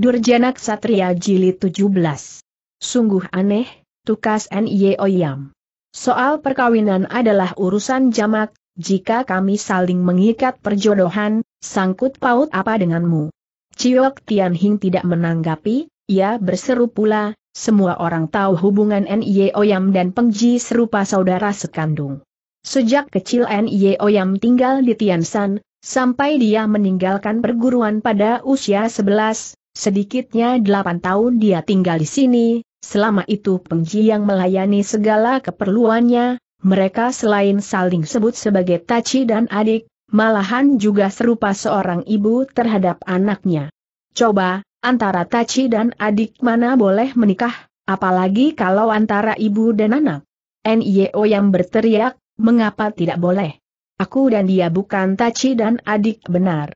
Durjana Ksatria Jilid 17. Sungguh aneh, tukas N.Y. Oyam. Soal perkawinan adalah urusan jamak, jika kami saling mengikat perjodohan, sangkut paut apa denganmu? Ciok Tian Hing tidak menanggapi, ia berseru pula, semua orang tahu hubungan N.Y. Oyam dan Pengji serupa saudara sekandung. Sejak kecil N.Y. Oyam tinggal di Tian Tiansan, sampai dia meninggalkan perguruan pada usia 11, Sedikitnya delapan tahun dia tinggal di sini, selama itu Pengji yang melayani segala keperluannya, mereka selain saling sebut sebagai Tachi dan adik, malahan juga serupa seorang ibu terhadap anaknya. Coba, antara Tachi dan adik mana boleh menikah, apalagi kalau antara ibu dan anak. NIO yang berteriak, mengapa tidak boleh? Aku dan dia bukan Tachi dan adik benar.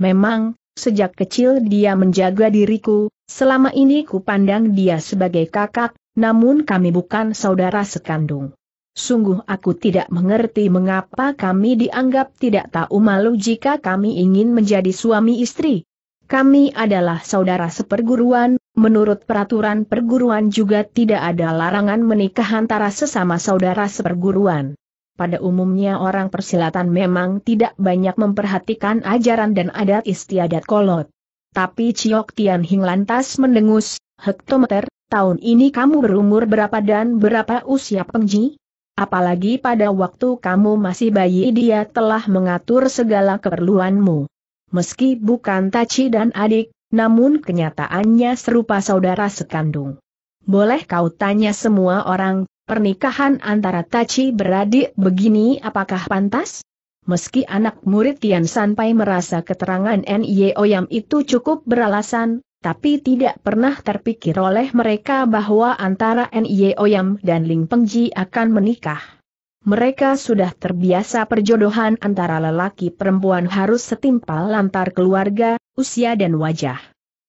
Memang, Sejak kecil dia menjaga diriku, selama ini ku pandang dia sebagai kakak, namun kami bukan saudara sekandung. Sungguh aku tidak mengerti mengapa kami dianggap tidak tahu malu jika kami ingin menjadi suami istri. Kami adalah saudara seperguruan, menurut peraturan perguruan juga tidak ada larangan menikah antara sesama saudara seperguruan. Pada umumnya orang persilatan memang tidak banyak memperhatikan ajaran dan adat istiadat kolot. Tapi Ciok Tian Hing lantas mendengus, hektometer, tahun ini kamu berumur berapa dan berapa usia pengji? Apalagi pada waktu kamu masih bayi dia telah mengatur segala keperluanmu. Meski bukan Taci dan adik, namun kenyataannya serupa saudara sekandung. Boleh kau tanya semua orang, Pernikahan antara Tachi beradik begini apakah pantas? Meski anak murid Tian Sanpai merasa keterangan N.Y.O. Yam itu cukup beralasan, tapi tidak pernah terpikir oleh mereka bahwa antara N.Y.O. Yam dan Ling Pengji akan menikah. Mereka sudah terbiasa perjodohan antara lelaki perempuan harus setimpal antar keluarga, usia dan wajah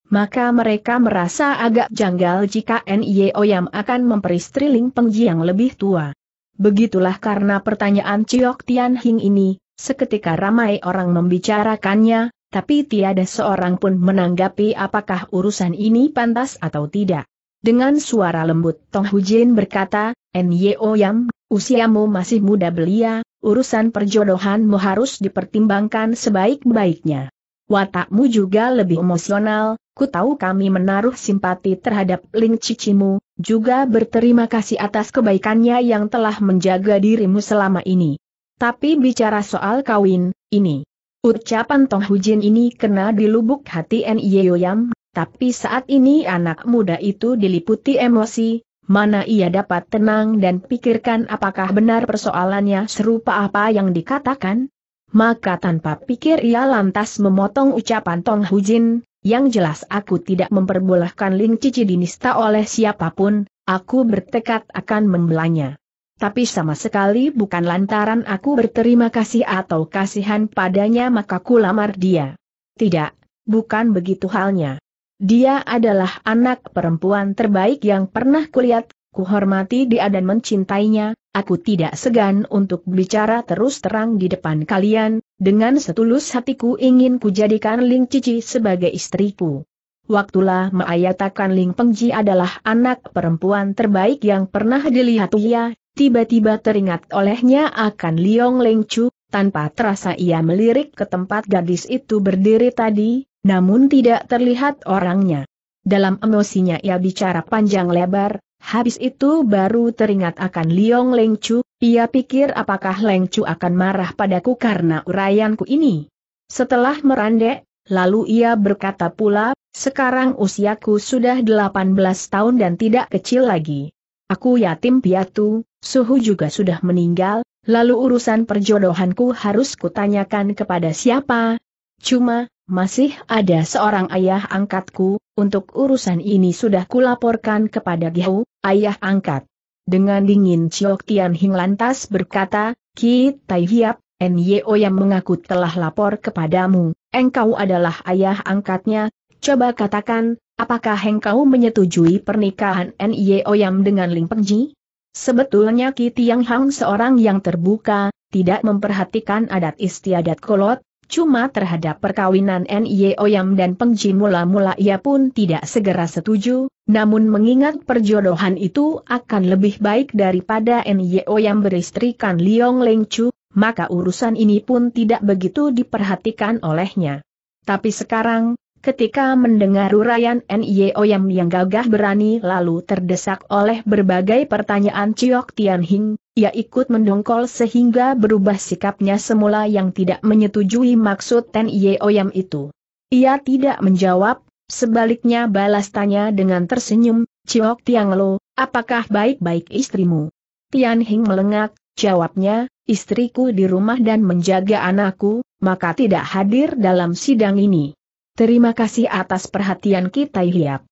maka mereka merasa agak janggal jika NIO Yam akan memperistri Ling Pengji yang lebih tua. Begitulah karena pertanyaan Ciok Tian Hing ini, seketika ramai orang membicarakannya, tapi tiada seorang pun menanggapi apakah urusan ini pantas atau tidak. Dengan suara lembut Tong Hu Jin berkata, NYO Yam, usiamu masih muda belia, urusan perjodohanmu harus dipertimbangkan sebaik-baiknya. Watakmu juga lebih emosional, Ku tahu kami menaruh simpati terhadap Ling Cicimu, juga berterima kasih atas kebaikannya yang telah menjaga dirimu selama ini. Tapi bicara soal kawin, ini. Ucapan Tong Hujin ini kena dilubuk hati Nye Yoyam, tapi saat ini anak muda itu diliputi emosi, mana ia dapat tenang dan pikirkan apakah benar persoalannya serupa apa yang dikatakan? Maka tanpa pikir ia lantas memotong ucapan Tong Hujin, yang jelas aku tidak memperbolehkan Ling Cici dinista oleh siapapun, aku bertekad akan membelanya. Tapi sama sekali bukan lantaran aku berterima kasih atau kasihan padanya maka ku lamar dia. Tidak, bukan begitu halnya. Dia adalah anak perempuan terbaik yang pernah kulihat, kuhormati dia dan mencintainya, aku tidak segan untuk bicara terus terang di depan kalian, dengan setulus hatiku ingin kujadikan Ling Cici sebagai istriku. Waktulah meayatakan Ling Pengji adalah anak perempuan terbaik yang pernah dilihat ia, tiba-tiba teringat olehnya akan Liong Leng Chu, tanpa terasa ia melirik ke tempat gadis itu berdiri tadi, namun tidak terlihat orangnya. Dalam emosinya ia bicara panjang lebar, habis itu baru teringat akan Liong Leng Chu, ia pikir apakah Leng Chu akan marah padaku karena uraianku ini. Setelah merandek, lalu ia berkata pula, sekarang usiaku sudah 18 tahun dan tidak kecil lagi. Aku yatim piatu, Suhu juga sudah meninggal, lalu urusan perjodohanku harus kutanyakan kepada siapa. Cuma, masih ada seorang ayah angkatku, untuk urusan ini sudah kulaporkan kepada Gihau, ayah angkat. Dengan dingin Chiok Tian Hing lantas berkata, Ki Tai Hiap, Nyo yang mengaku telah lapor kepadamu, engkau adalah ayah angkatnya, coba katakan, apakah engkau menyetujui pernikahan Nyo yang dengan Ling Pengji? Sebetulnya Ki Tiang Hang seorang yang terbuka, tidak memperhatikan adat istiadat kolot, Cuma terhadap perkawinan Nye Oyam dan Peng Ji mula-mula ia pun tidak segera setuju, namun mengingat perjodohan itu akan lebih baik daripada Nye Oyam beristrikan Liong Leng Chu, maka urusan ini pun tidak begitu diperhatikan olehnya. Tapi sekarang, Ketika mendengar uraian N.I.O. Yam yang gagah berani lalu terdesak oleh berbagai pertanyaan Ciok Tian Hing, ia ikut mendongkol sehingga berubah sikapnya semula yang tidak menyetujui maksud N.I.O. Yam itu. Ia tidak menjawab, sebaliknya balas tanya dengan tersenyum, Ciok Tiang Lo, apakah baik-baik istrimu? Tian Hing melengak, jawabnya, istriku di rumah dan menjaga anakku, maka tidak hadir dalam sidang ini. Terima kasih atas perhatian kita Hiap.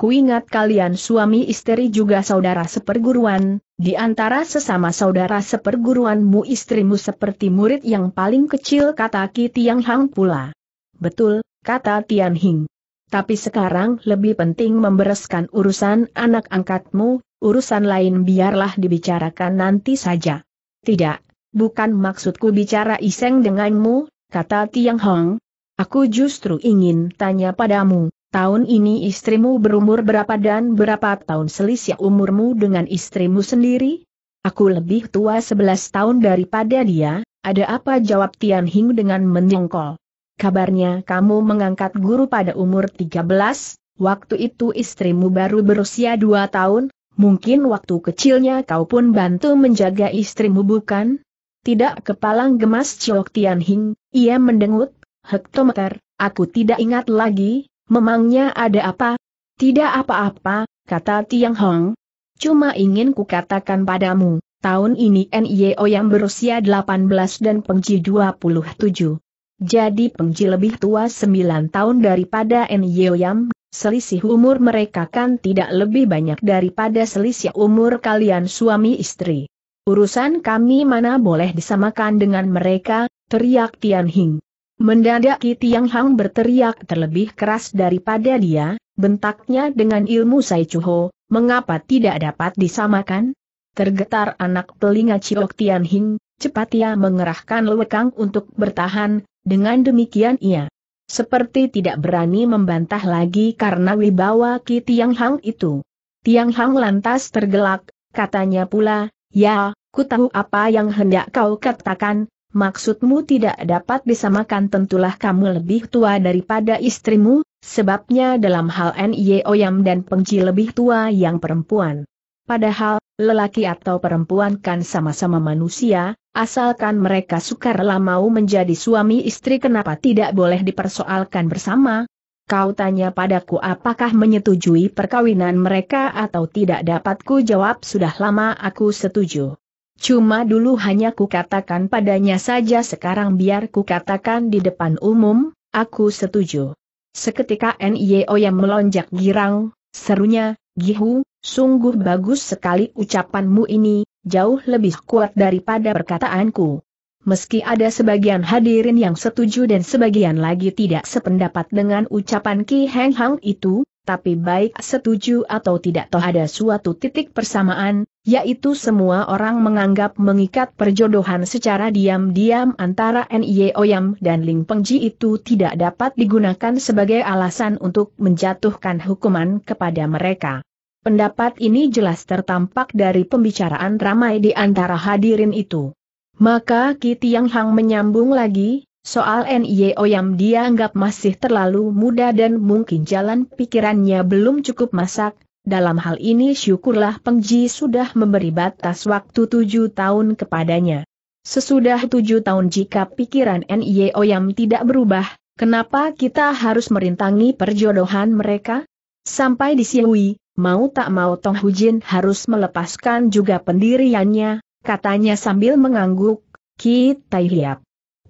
Kuingat kalian suami istri juga saudara seperguruan, di antara sesama saudara seperguruanmu istrimu seperti murid yang paling kecil kata Ki Tiang Hang pula. Betul, kata Tian Hing. Tapi sekarang lebih penting membereskan urusan anak angkatmu, urusan lain biarlah dibicarakan nanti saja. Tidak, bukan maksudku bicara iseng denganmu, kata Tiang Hong, Aku justru ingin tanya padamu, tahun ini istrimu berumur berapa dan berapa tahun selisih umurmu dengan istrimu sendiri? Aku lebih tua 11 tahun daripada dia, ada apa jawab Tian Hing dengan menyongkol? Kabarnya kamu mengangkat guru pada umur 13, waktu itu istrimu baru berusia 2 tahun, mungkin waktu kecilnya kau pun bantu menjaga istrimu bukan? Tidak kepalang gemas Chiok Tian Hing, ia mendengut, Hektometer, aku tidak ingat lagi, memangnya ada apa? Tidak apa-apa, kata Tiang Hong. Cuma ingin kukatakan padamu, tahun ini NIO yang berusia 18 dan Pengji 27. Jadi Pengji lebih tua 9 tahun daripada NIO yang, selisih umur mereka kan tidak lebih banyak daripada selisih umur kalian suami istri. Urusan kami mana boleh disamakan dengan mereka, teriak Tian Hing. Mendadak Tiang Hang berteriak terlebih keras daripada dia, bentaknya dengan ilmu Sai Chuho, mengapa tidak dapat disamakan? Tergetar anak telinga Ciok Tian Hing, cepat ia mengerahkan lewekang untuk bertahan, dengan demikian ia seperti tidak berani membantah lagi karena wibawa Ki Tiang Hang itu. Tiang Hang lantas tergelak, katanya pula, ya, ku tahu apa yang hendak kau katakan, maksudmu tidak dapat disamakan tentulah kamu lebih tua daripada istrimu, sebabnya dalam hal Oyam dan Pengci lebih tua yang perempuan. Padahal, lelaki atau perempuan kan sama-sama manusia, asalkan mereka sukarela mau menjadi suami istri kenapa tidak boleh dipersoalkan bersama, Kau tanya padaku apakah menyetujui perkawinan mereka atau tidak dapatku jawab sudah lama aku setuju. Cuma dulu hanya kukatakan padanya saja sekarang biar kukatakan di depan umum, aku setuju. Seketika NIO yang melonjak girang, serunya, Gihu, sungguh bagus sekali ucapanmu ini, jauh lebih kuat daripada perkataanku. Meski ada sebagian hadirin yang setuju dan sebagian lagi tidak sependapat dengan ucapan Ki Heng Hang itu, tapi baik setuju atau tidak toh ada suatu titik persamaan, yaitu semua orang menganggap mengikat perjodohan secara diam-diam antara Nie Oyam dan Ling Pengji itu tidak dapat digunakan sebagai alasan untuk menjatuhkan hukuman kepada mereka. Pendapat ini jelas tertampak dari pembicaraan ramai di antara hadirin itu. Maka Ki Yang Hang menyambung lagi, soal Nie Oyam dia anggap masih terlalu muda dan mungkin jalan pikirannya belum cukup masak, dalam hal ini syukurlah Pengji sudah memberi batas waktu tujuh tahun kepadanya. Sesudah tujuh tahun jika pikiran N.I.O. yang tidak berubah, kenapa kita harus merintangi perjodohan mereka? Sampai di Siwi, mau tak mau Tong Hujin harus melepaskan juga pendiriannya, katanya sambil mengangguk, Ki Tai Hiap.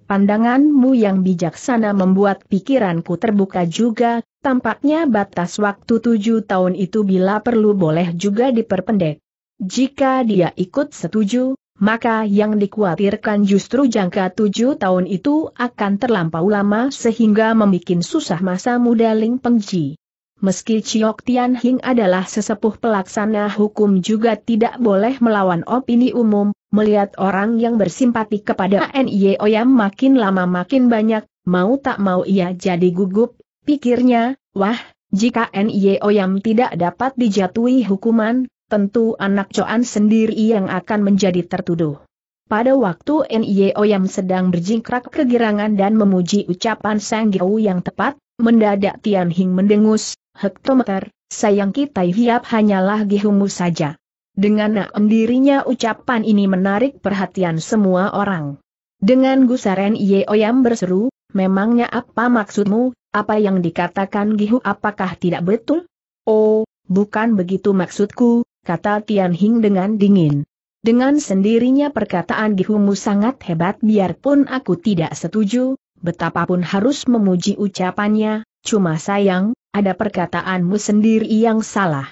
Pandanganmu yang bijaksana membuat pikiranku terbuka juga, tampaknya batas waktu tujuh tahun itu bila perlu boleh juga diperpendek. Jika dia ikut setuju, maka yang dikhawatirkan justru jangka tujuh tahun itu akan terlampau lama sehingga membuat susah masa muda Ling Pengji. Meski Chiok Tian Hing adalah sesepuh pelaksana hukum juga tidak boleh melawan opini umum, Melihat orang yang bersimpati kepada NIO yang makin lama makin banyak, mau tak mau ia jadi gugup, pikirnya, wah, jika NIO yang tidak dapat dijatuhi hukuman, tentu anak Coan sendiri yang akan menjadi tertuduh. Pada waktu NIO yang sedang berjingkrak kegirangan dan memuji ucapan Sang Gyo yang tepat, mendadak Tian Hing mendengus, hektometer, sayang kita hiap hanyalah Gihumu saja. Dengan nak dirinya ucapan ini menarik perhatian semua orang. Dengan gusaren Ye Oyam berseru, memangnya apa maksudmu, apa yang dikatakan Gihu apakah tidak betul? Oh, bukan begitu maksudku, kata Tian Hing dengan dingin. Dengan sendirinya perkataan Gihumu sangat hebat biarpun aku tidak setuju, betapapun harus memuji ucapannya, cuma sayang, ada perkataanmu sendiri yang salah.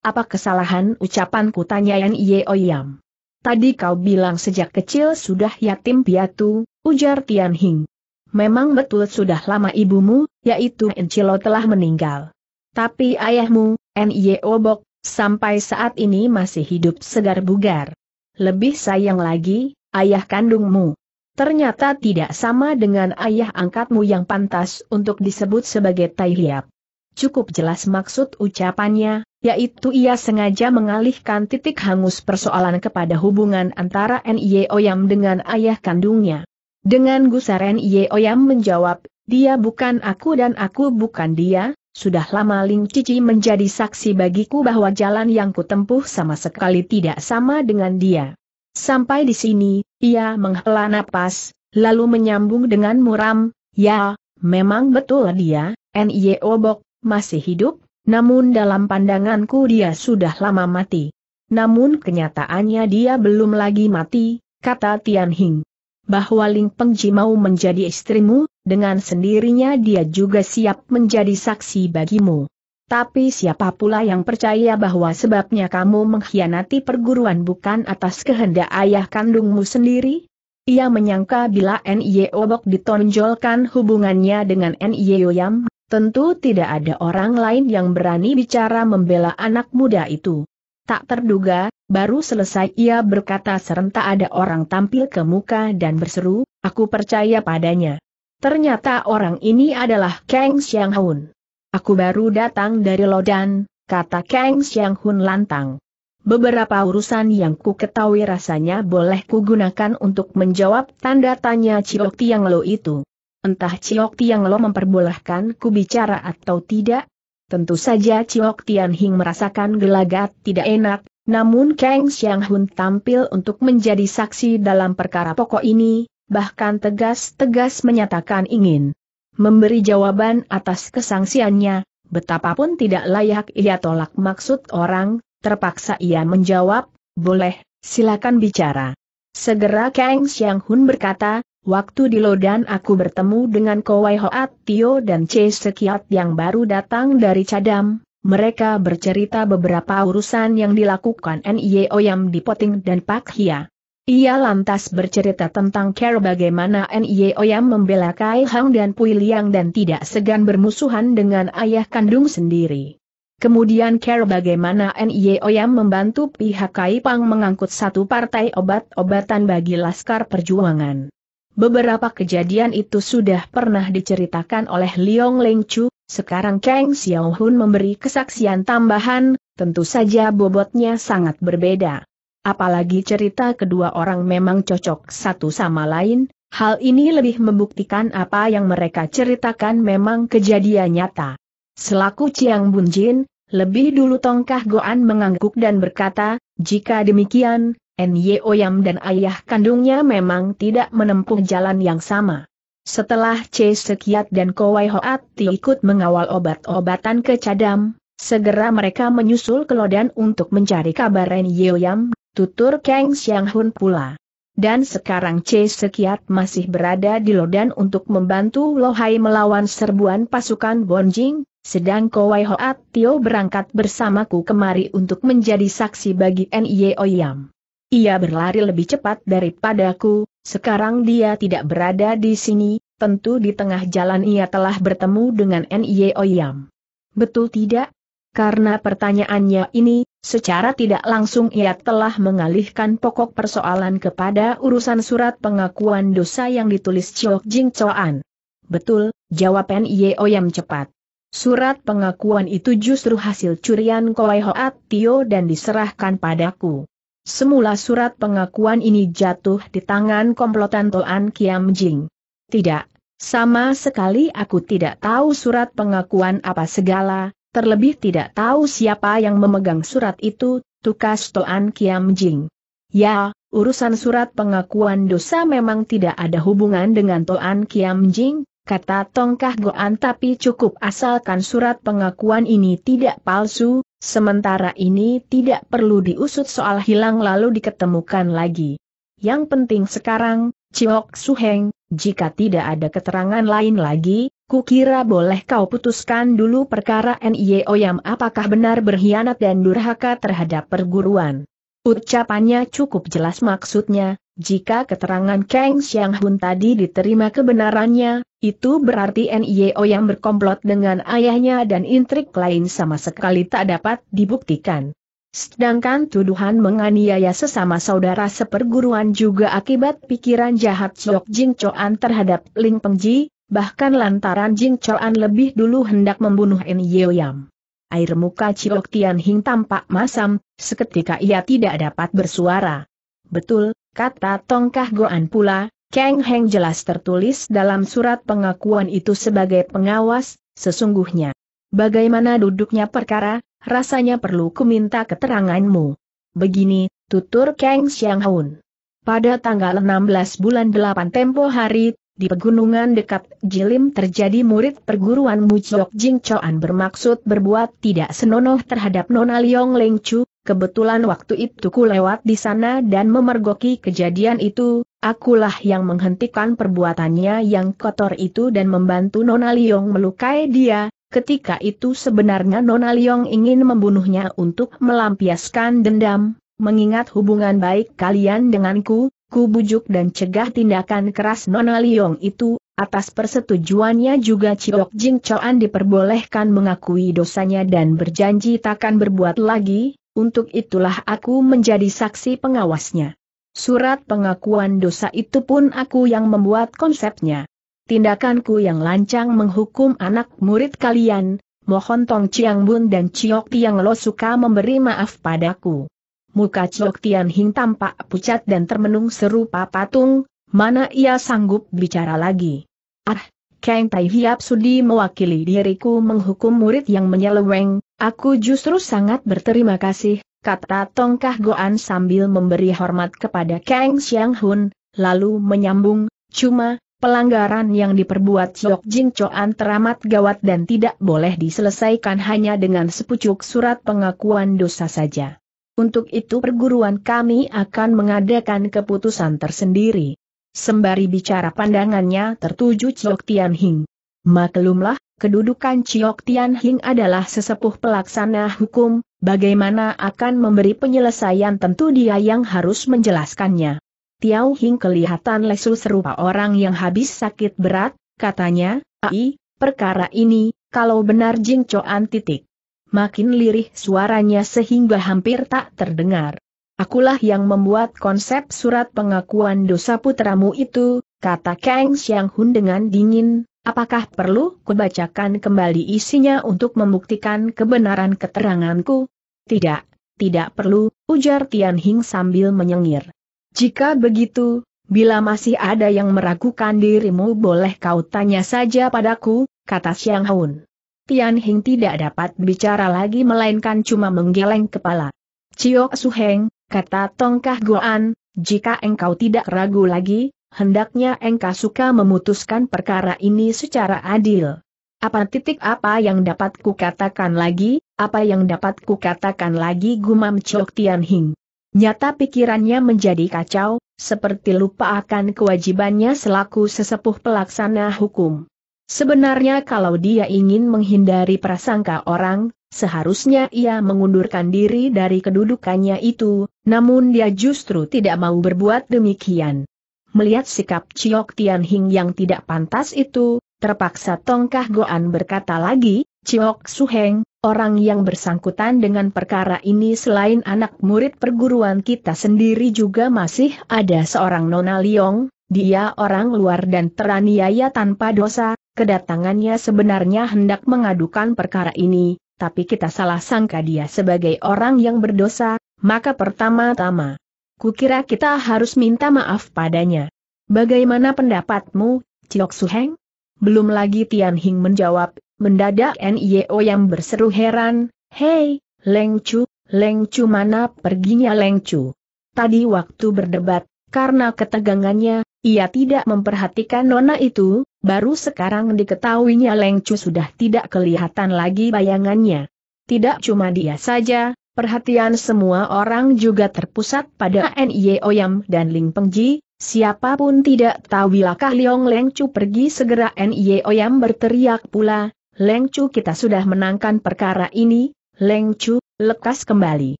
Apa kesalahan ucapanku tanya Yan Oyam? Tadi kau bilang sejak kecil sudah yatim piatu, ujar Tian Hing. Memang betul sudah lama ibumu, yaitu Encilo telah meninggal. Tapi ayahmu, Nye Obok, sampai saat ini masih hidup segar bugar. Lebih sayang lagi, ayah kandungmu. Ternyata tidak sama dengan ayah angkatmu yang pantas untuk disebut sebagai Tai Hiap. Cukup jelas maksud ucapannya, yaitu ia sengaja mengalihkan titik hangus persoalan kepada hubungan antara Nyo Oyam dengan ayah kandungnya. Dengan gusar Nyo Oyam menjawab, dia bukan aku dan aku bukan dia, sudah lama Ling Cici menjadi saksi bagiku bahwa jalan yang kutempuh sama sekali tidak sama dengan dia. Sampai di sini, ia menghela napas, lalu menyambung dengan muram, ya, memang betul dia, Nyo Bok, masih hidup, namun dalam pandanganku dia sudah lama mati. Namun kenyataannya dia belum lagi mati, kata Tian Hing. Bahwa Ling Pengji mau menjadi istrimu, dengan sendirinya dia juga siap menjadi saksi bagimu. Tapi siapa pula yang percaya bahwa sebabnya kamu mengkhianati perguruan bukan atas kehendak ayah kandungmu sendiri? Ia menyangka bila N.Y. Obok ditonjolkan hubungannya dengan N.Y. Yoyam Tentu tidak ada orang lain yang berani bicara membela anak muda itu. Tak terduga, baru selesai ia berkata serentak ada orang tampil ke muka dan berseru, aku percaya padanya. Ternyata orang ini adalah Kang Xiang Hun. Aku baru datang dari Lodan, kata Kang Xiang Hun lantang. Beberapa urusan yang ku ketahui rasanya boleh ku gunakan untuk menjawab tanda tanya Ciok Tiang Lo itu. Entah Ciok Tiang Lo memperbolehkan ku bicara atau tidak? Tentu saja Ciok Tian Hing merasakan gelagat tidak enak, namun Kang Xiang Hun tampil untuk menjadi saksi dalam perkara pokok ini, bahkan tegas-tegas menyatakan ingin memberi jawaban atas kesangsiannya, betapapun tidak layak ia tolak maksud orang, terpaksa ia menjawab, boleh, silakan bicara. Segera Kang Xiang Hun berkata, Waktu di Lodan aku bertemu dengan Kowai Hoat Tio dan C. Sekiat yang baru datang dari Cadam, mereka bercerita beberapa urusan yang dilakukan NIE Oyam di Poting dan Pak Hia. Ia lantas bercerita tentang care bagaimana NIE Oyam membela Kai Hang dan Pui Liang dan tidak segan bermusuhan dengan ayah kandung sendiri. Kemudian care bagaimana NIE Oyam membantu pihak Kai Pang mengangkut satu partai obat-obatan bagi Laskar Perjuangan. Beberapa kejadian itu sudah pernah diceritakan oleh Liong Leng Chu, sekarang Kang Xiaohun memberi kesaksian tambahan, tentu saja bobotnya sangat berbeda. Apalagi cerita kedua orang memang cocok satu sama lain, hal ini lebih membuktikan apa yang mereka ceritakan memang kejadian nyata. Selaku Chiang Bunjin, lebih dulu Tongkah Goan mengangguk dan berkata, jika demikian, Nye Oyam dan ayah kandungnya memang tidak menempuh jalan yang sama. Setelah C. Sekiat dan Kowai Hoat ikut mengawal obat-obatan ke Cadam, segera mereka menyusul ke Lodan untuk mencari kabar Nye Oyam, tutur Kang Xiang Hun pula. Dan sekarang C. Sekiat masih berada di Lodan untuk membantu Lohai melawan serbuan pasukan Bonjing, sedang Kowai Hoat Tio berangkat bersamaku kemari untuk menjadi saksi bagi Nye Oyam. Ia berlari lebih cepat daripadaku, sekarang dia tidak berada di sini, tentu di tengah jalan ia telah bertemu dengan Nye Oyam. Betul tidak? Karena pertanyaannya ini, secara tidak langsung ia telah mengalihkan pokok persoalan kepada urusan surat pengakuan dosa yang ditulis Chiok Jing Choan. Betul, jawab Nye Oyam cepat. Surat pengakuan itu justru hasil curian Koi Hoat Tio dan diserahkan padaku. Semula surat pengakuan ini jatuh di tangan komplotan Toan Kiam Jing. Tidak, sama sekali aku tidak tahu surat pengakuan apa segala, terlebih tidak tahu siapa yang memegang surat itu, tukas Toan Kiam Jing. Ya, urusan surat pengakuan dosa memang tidak ada hubungan dengan Toan Kiam Jing, kata Tongkah Goan tapi cukup asalkan surat pengakuan ini tidak palsu, Sementara ini tidak perlu diusut soal hilang lalu diketemukan lagi. Yang penting sekarang, Ciok Suheng, jika tidak ada keterangan lain lagi, kukira boleh kau putuskan dulu perkara Nye Oyam apakah benar berkhianat dan durhaka terhadap perguruan. Ucapannya cukup jelas maksudnya, jika keterangan Kang Xiang Hun tadi diterima kebenarannya, itu berarti NIO yang berkomplot dengan ayahnya dan intrik lain sama sekali tak dapat dibuktikan. Sedangkan tuduhan menganiaya sesama saudara seperguruan juga akibat pikiran jahat Sok Jing Choan terhadap Ling Pengji, bahkan lantaran Jing Choan lebih dulu hendak membunuh NIO Yam. Air muka Ciok Tian Hing tampak masam, seketika ia tidak dapat bersuara. Betul, kata Tongkah Goan pula, Kang Heng jelas tertulis dalam surat pengakuan itu sebagai pengawas, sesungguhnya. Bagaimana duduknya perkara, rasanya perlu kuminta keteranganmu. Begini, tutur Kang Xiang Hun. Pada tanggal 16 bulan 8 tempo hari, di pegunungan dekat Jilim terjadi murid perguruan Mujok Jing Choan bermaksud berbuat tidak senonoh terhadap Nona Liong Leng Chu, Kebetulan waktu itu ku lewat di sana dan memergoki kejadian itu, akulah yang menghentikan perbuatannya yang kotor itu dan membantu Nona Liong melukai dia, ketika itu sebenarnya Nona Liong ingin membunuhnya untuk melampiaskan dendam, mengingat hubungan baik kalian denganku, ku bujuk dan cegah tindakan keras Nona Liong itu, atas persetujuannya juga Ciok Jing Choan diperbolehkan mengakui dosanya dan berjanji takkan berbuat lagi, untuk itulah aku menjadi saksi pengawasnya. Surat pengakuan dosa itu pun aku yang membuat konsepnya. Tindakanku yang lancang menghukum anak murid kalian, mohon Tong Chiang Bun dan Chiok Tiang Lo suka memberi maaf padaku. Muka Chiok Tian Hing tampak pucat dan termenung serupa patung, mana ia sanggup bicara lagi. Ah, Kang Tai Hiap Sudi mewakili diriku menghukum murid yang menyeleweng, aku justru sangat berterima kasih, kata Tongkah Goan sambil memberi hormat kepada Kang Xiang Hun, lalu menyambung, cuma, pelanggaran yang diperbuat Yok Jin Choan teramat gawat dan tidak boleh diselesaikan hanya dengan sepucuk surat pengakuan dosa saja. Untuk itu perguruan kami akan mengadakan keputusan tersendiri. Sembari bicara pandangannya tertuju Chiok Tian Hing. Maklumlah, kedudukan Chiok Tian Hing adalah sesepuh pelaksana hukum, bagaimana akan memberi penyelesaian tentu dia yang harus menjelaskannya. Tiao Hing kelihatan lesu serupa orang yang habis sakit berat, katanya, Ai, perkara ini, kalau benar Jing Choan titik. Makin lirih suaranya sehingga hampir tak terdengar. Akulah yang membuat konsep surat pengakuan dosa putramu itu, kata Kang Xiang Hun dengan dingin, apakah perlu kubacakan kembali isinya untuk membuktikan kebenaran keteranganku? Tidak, tidak perlu, ujar Tian Hing sambil menyengir. Jika begitu, bila masih ada yang meragukan dirimu boleh kau tanya saja padaku, kata Xiang Hun. Tian Hing tidak dapat bicara lagi melainkan cuma menggeleng kepala. Ciok Suheng, kata Tongkah Goan, jika engkau tidak ragu lagi, hendaknya engkau suka memutuskan perkara ini secara adil. Apa titik apa yang dapat kukatakan lagi, apa yang dapat kukatakan lagi gumam Chok Tian Hing. Nyata pikirannya menjadi kacau, seperti lupa akan kewajibannya selaku sesepuh pelaksana hukum. Sebenarnya kalau dia ingin menghindari prasangka orang, Seharusnya ia mengundurkan diri dari kedudukannya itu, namun dia justru tidak mau berbuat demikian. Melihat sikap Chiok Tian Hing yang tidak pantas itu, terpaksa Tongkah Goan berkata lagi, Chiok Suheng, orang yang bersangkutan dengan perkara ini selain anak murid perguruan kita sendiri juga masih ada seorang Nona Liong, dia orang luar dan teraniaya tanpa dosa, kedatangannya sebenarnya hendak mengadukan perkara ini, tapi kita salah sangka dia sebagai orang yang berdosa, maka pertama-tama. Kukira kita harus minta maaf padanya. Bagaimana pendapatmu, Ciok Suheng? Belum lagi Tian Hing menjawab, mendadak NIO yang berseru heran, Hei, Leng Chu, Leng Chu mana perginya Leng Chu? Tadi waktu berdebat, karena ketegangannya, ia tidak memperhatikan nona itu, baru sekarang diketahuinya Lengcu sudah tidak kelihatan lagi bayangannya. Tidak cuma dia saja, perhatian semua orang juga terpusat pada Nie Oyam dan Ling Pengji, siapapun tidak tahu wilakah Leong Lengcu pergi segera Nie Oyam berteriak pula, Lengcu kita sudah menangkan perkara ini, Lengcu, lekas kembali.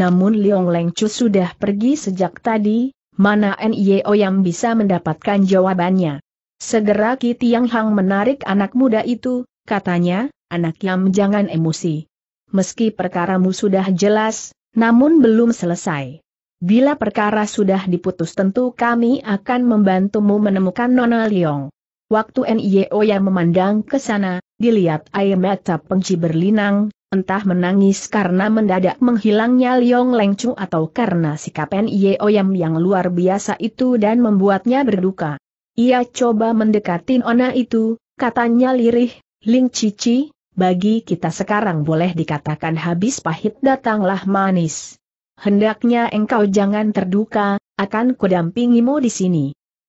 Namun Leong Lengcu sudah pergi sejak tadi, mana NIO yang bisa mendapatkan jawabannya. Segera Ki Tiang Hang menarik anak muda itu, katanya, anak yang jangan emosi. Meski perkaramu sudah jelas, namun belum selesai. Bila perkara sudah diputus tentu kami akan membantumu menemukan Nona Liong. Waktu NIO yang memandang ke sana, dilihat air mata pengci berlinang, entah menangis karena mendadak menghilangnya Liong Lengcu atau karena sikap Nye Oyam yang luar biasa itu dan membuatnya berduka. Ia coba mendekati ona itu, katanya lirih, Ling Cici, bagi kita sekarang boleh dikatakan habis pahit datanglah manis. Hendaknya engkau jangan terduka, akan kudampingimu di sini.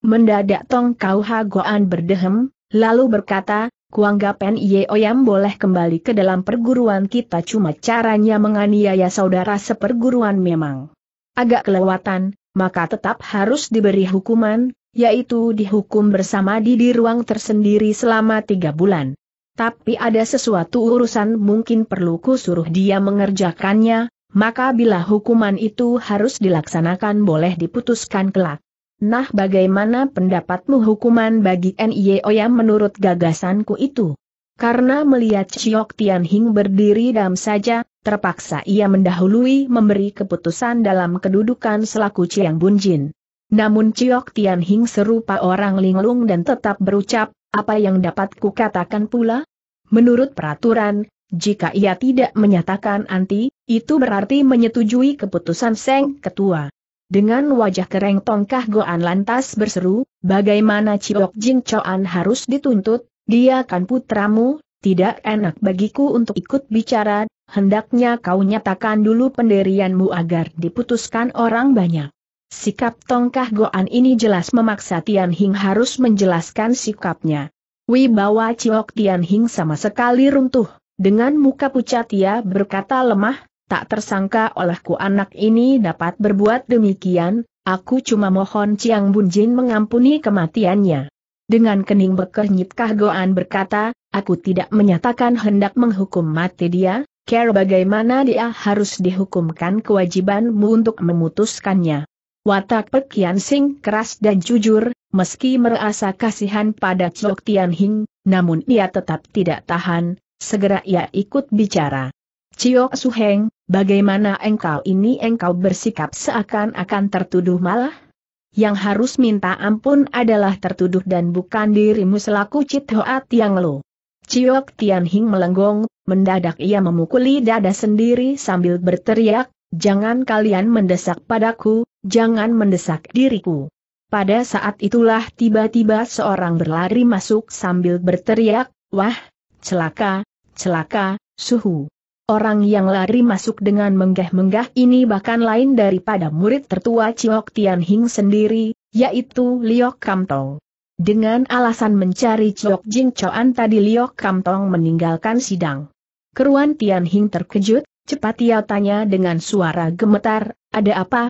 Mendadak Tong Kau Hagoan berdehem, lalu berkata, Kuangga Ye Oyam boleh kembali ke dalam perguruan kita cuma caranya menganiaya saudara seperguruan memang agak kelewatan, maka tetap harus diberi hukuman, yaitu dihukum bersama di di ruang tersendiri selama tiga bulan. Tapi ada sesuatu urusan mungkin perlu ku suruh dia mengerjakannya, maka bila hukuman itu harus dilaksanakan boleh diputuskan kelak. Nah bagaimana pendapatmu hukuman bagi N.I.O. yang menurut gagasanku itu? Karena melihat Chiok Tian Hing berdiri dalam saja, terpaksa ia mendahului memberi keputusan dalam kedudukan selaku Chiang Bunjin. Namun Chiok Tian Hing serupa orang linglung dan tetap berucap, apa yang dapat kukatakan pula? Menurut peraturan, jika ia tidak menyatakan anti, itu berarti menyetujui keputusan Seng Ketua. Dengan wajah kering, tongkah Goan lantas berseru, bagaimana Ciok Jing Choan harus dituntut, dia kan putramu, tidak enak bagiku untuk ikut bicara, hendaknya kau nyatakan dulu pendirianmu agar diputuskan orang banyak. Sikap tongkah Goan ini jelas memaksa Tian Hing harus menjelaskan sikapnya. Wibawa Ciok Tian Hing sama sekali runtuh, dengan muka pucat ia berkata lemah, tak tersangka olehku anak ini dapat berbuat demikian, aku cuma mohon Bun Bunjin mengampuni kematiannya. Dengan kening Kah Goan berkata, aku tidak menyatakan hendak menghukum mati dia, care bagaimana dia harus dihukumkan kewajibanmu untuk memutuskannya. Watak Pekian Sing keras dan jujur, meski merasa kasihan pada Chok Tian Hing, namun ia tetap tidak tahan, segera ia ikut bicara. Cio Suheng, bagaimana engkau ini engkau bersikap seakan-akan tertuduh malah? Yang harus minta ampun adalah tertuduh dan bukan dirimu selaku Cit Hoa Tiang Lo. Ciok Tian Hing melenggong, mendadak ia memukuli dada sendiri sambil berteriak, jangan kalian mendesak padaku, jangan mendesak diriku. Pada saat itulah tiba-tiba seorang berlari masuk sambil berteriak, wah, celaka, celaka, suhu. Orang yang lari masuk dengan menggah-menggah ini bahkan lain daripada murid tertua Ciok Tian Hing sendiri, yaitu Liok Kamtong. Dengan alasan mencari Ciok Jing Choan tadi Liok Kamtong meninggalkan sidang. Keruan Tian Hing terkejut, cepat ia tanya dengan suara gemetar, ada apa?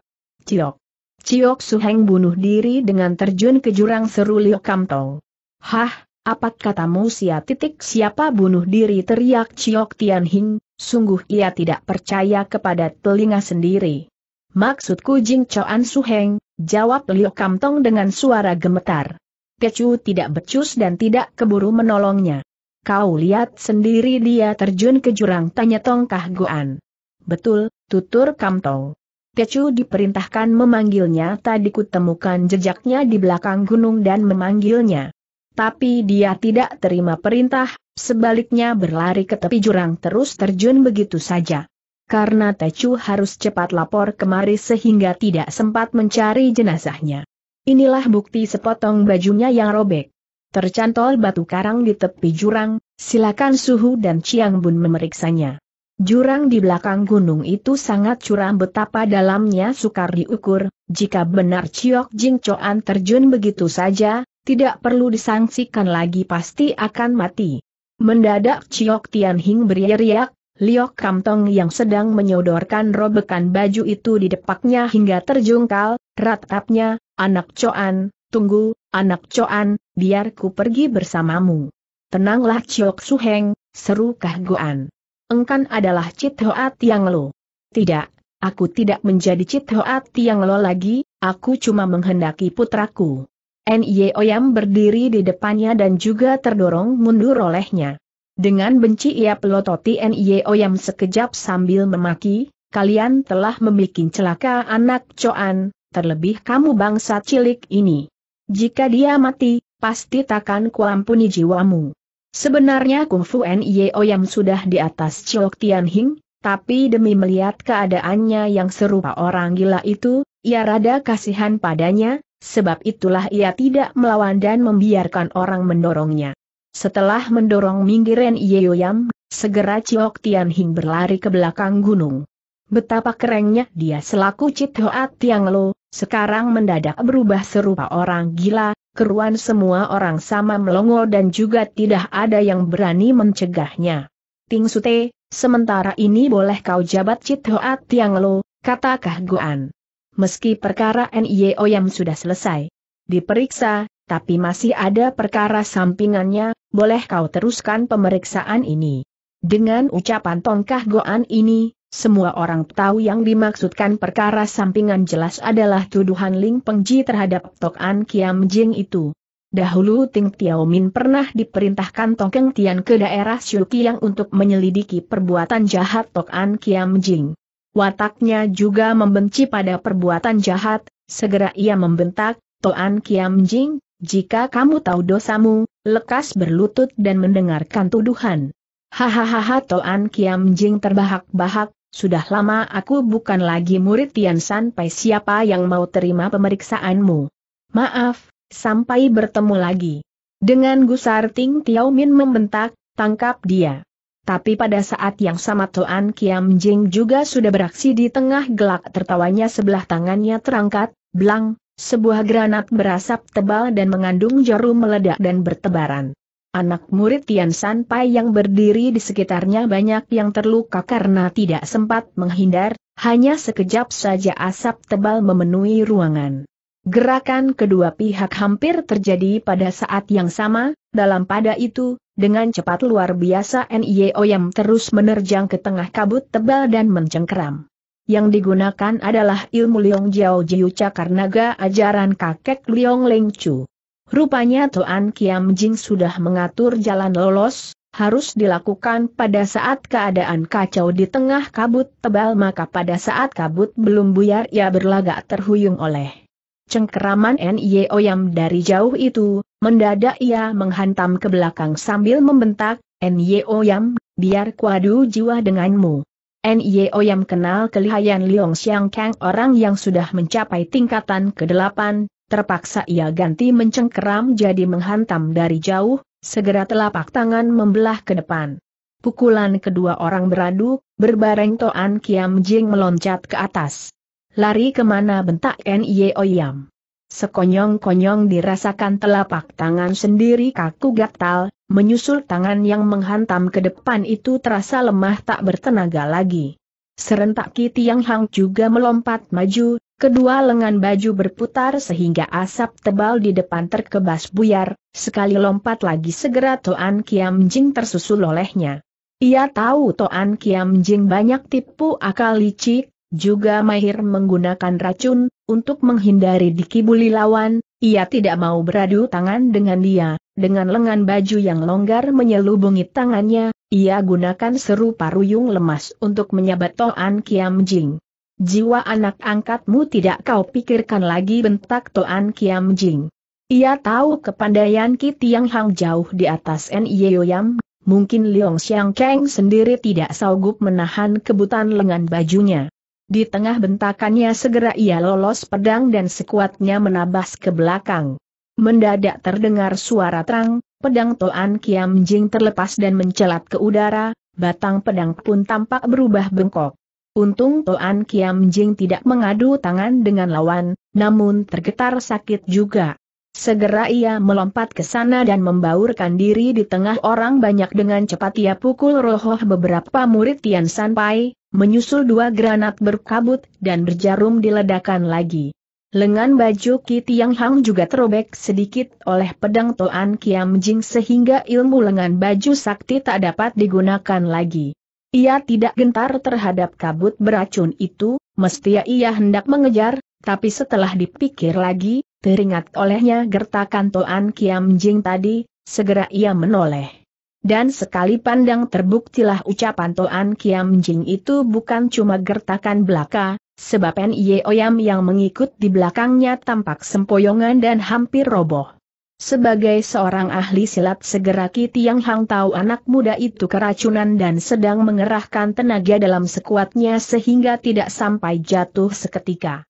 Ciok. Ciok Suheng bunuh diri dengan terjun ke jurang seru Liok Kamtong. Hah, apa katamu sia titik siapa bunuh diri teriak Ciok Tian Hing, sungguh ia tidak percaya kepada telinga sendiri. Maksudku Jing Choan Heng, jawab Liu Kamtong dengan suara gemetar. Tecu tidak becus dan tidak keburu menolongnya. Kau lihat sendiri dia terjun ke jurang tanya Tongkah Goan. Betul, tutur Kamtong. Tong. diperintahkan memanggilnya tadi kutemukan jejaknya di belakang gunung dan memanggilnya tapi dia tidak terima perintah, sebaliknya berlari ke tepi jurang terus terjun begitu saja. Karena Tecu harus cepat lapor kemari sehingga tidak sempat mencari jenazahnya. Inilah bukti sepotong bajunya yang robek. Tercantol batu karang di tepi jurang, silakan Suhu dan Chiang Bun memeriksanya. Jurang di belakang gunung itu sangat curam betapa dalamnya sukar diukur, jika benar Ciok Jing Choan terjun begitu saja, tidak perlu disangsikan lagi pasti akan mati. Mendadak Ciok Tian Hing beriak, Liok Kamtong yang sedang menyodorkan robekan baju itu di depaknya hingga terjungkal, ratapnya, anak Coan, tunggu, anak Coan, biar ku pergi bersamamu. Tenanglah Ciok Heng, seru Kahgoan. Engkan adalah Cit yang Tiang Lo. Tidak, aku tidak menjadi Cit yang Tiang Lo lagi, aku cuma menghendaki putraku. Nye Oyam berdiri di depannya dan juga terdorong mundur olehnya. Dengan benci ia pelototi Nye Oyam sekejap sambil memaki, kalian telah membuat celaka anak Coan, terlebih kamu bangsa cilik ini. Jika dia mati, pasti takkan kuampuni jiwamu. Sebenarnya kungfu Nye Oyam sudah di atas Chiok Tianhing, tapi demi melihat keadaannya yang serupa orang gila itu, ia rada kasihan padanya, sebab itulah ia tidak melawan dan membiarkan orang mendorongnya. Setelah mendorong minggiren Yeoyam, segera Ciok Tianhing berlari ke belakang gunung. Betapa kerennya dia selaku Cit Hoa Tiang Lo, sekarang mendadak berubah serupa orang gila, keruan semua orang sama melongo dan juga tidak ada yang berani mencegahnya. Ting Sute, sementara ini boleh kau jabat Cit Hoa Tiang Lo, kata Goan meski perkara NIO yang sudah selesai. Diperiksa, tapi masih ada perkara sampingannya, boleh kau teruskan pemeriksaan ini. Dengan ucapan tongkah goan ini, semua orang tahu yang dimaksudkan perkara sampingan jelas adalah tuduhan Ling Pengji terhadap Tok An Kiam Jing itu. Dahulu Ting Tiao Min pernah diperintahkan Tong Keng Tian ke daerah Syukiang untuk menyelidiki perbuatan jahat Tok An Kiam Jing. Wataknya juga membenci pada perbuatan jahat, segera ia membentak, Toan Kiam Jing, jika kamu tahu dosamu, lekas berlutut dan mendengarkan tuduhan. Hahaha Toan Kiam Jing terbahak-bahak, sudah lama aku bukan lagi murid Tian Pai siapa yang mau terima pemeriksaanmu. Maaf, sampai bertemu lagi. Dengan gusar Ting Tiao Min membentak, tangkap dia. Tapi pada saat yang sama Toan Kiam Jing juga sudah beraksi di tengah gelak tertawanya sebelah tangannya terangkat, belang, sebuah granat berasap tebal dan mengandung jarum meledak dan bertebaran. Anak murid Tian San Pai yang berdiri di sekitarnya banyak yang terluka karena tidak sempat menghindar, hanya sekejap saja asap tebal memenuhi ruangan. Gerakan kedua pihak hampir terjadi pada saat yang sama, dalam pada itu, dengan cepat luar biasa Nio NIOM terus menerjang ke tengah kabut tebal dan mencengkeram. Yang digunakan adalah ilmu Liong Jiao Jiu Cakar Naga ajaran kakek Liong Leng Chu. Rupanya Tuan Kiam Jing sudah mengatur jalan lolos, harus dilakukan pada saat keadaan kacau di tengah kabut tebal maka pada saat kabut belum buyar ia berlagak terhuyung oleh cengkeraman Nio yang dari jauh itu, mendadak ia menghantam ke belakang sambil membentak, Nio yang, biar kuadu jiwa denganmu. Nio yang kenal kelihayan Liong Xiang Kang orang yang sudah mencapai tingkatan ke-8, terpaksa ia ganti mencengkeram jadi menghantam dari jauh, segera telapak tangan membelah ke depan. Pukulan kedua orang beradu, berbareng Toan Kiam Jing meloncat ke atas. Lari kemana bentak Nye Oyam. Sekonyong-konyong dirasakan telapak tangan sendiri kaku gatal, menyusul tangan yang menghantam ke depan itu terasa lemah tak bertenaga lagi. Serentak Kiti Yang Hang juga melompat maju, kedua lengan baju berputar sehingga asap tebal di depan terkebas buyar, sekali lompat lagi segera Toan Kiam Jing tersusul olehnya. Ia tahu Toan Kiam Jing banyak tipu akal licik, juga mahir menggunakan racun, untuk menghindari dikibuli lawan, ia tidak mau beradu tangan dengan dia, dengan lengan baju yang longgar menyelubungi tangannya, ia gunakan seru paruyung lemas untuk menyabat Toan Kiam Jing. Jiwa anak angkatmu tidak kau pikirkan lagi bentak Toan Kiam Jing. Ia tahu kepandaian Ki Tiang Hang jauh di atas Nye Yoyam. mungkin Liong Xiang Kang sendiri tidak sanggup menahan kebutan lengan bajunya. Di tengah bentakannya segera ia lolos pedang dan sekuatnya menabas ke belakang. Mendadak terdengar suara terang, pedang Toan Kiam Jing terlepas dan mencelat ke udara, batang pedang pun tampak berubah bengkok. Untung Toan Kiam Jing tidak mengadu tangan dengan lawan, namun tergetar sakit juga. Segera ia melompat ke sana dan membaurkan diri di tengah orang banyak dengan cepat ia pukul rohoh beberapa murid Tian Sanpai, menyusul dua granat berkabut dan berjarum diledakan lagi. Lengan baju Ki Tiang Hang juga terobek sedikit oleh pedang Toan Kiam Jing sehingga ilmu lengan baju sakti tak dapat digunakan lagi. Ia tidak gentar terhadap kabut beracun itu, mesti ia hendak mengejar, tapi setelah dipikir lagi, teringat olehnya gertakan Toan Kiam Jing tadi, segera ia menoleh. Dan sekali pandang terbuktilah ucapan Toan Kiam Jing itu bukan cuma gertakan belaka, sebab Nye Oyam yang mengikut di belakangnya tampak sempoyongan dan hampir roboh. Sebagai seorang ahli silat segera Ki Yang Hang tahu anak muda itu keracunan dan sedang mengerahkan tenaga dalam sekuatnya sehingga tidak sampai jatuh seketika.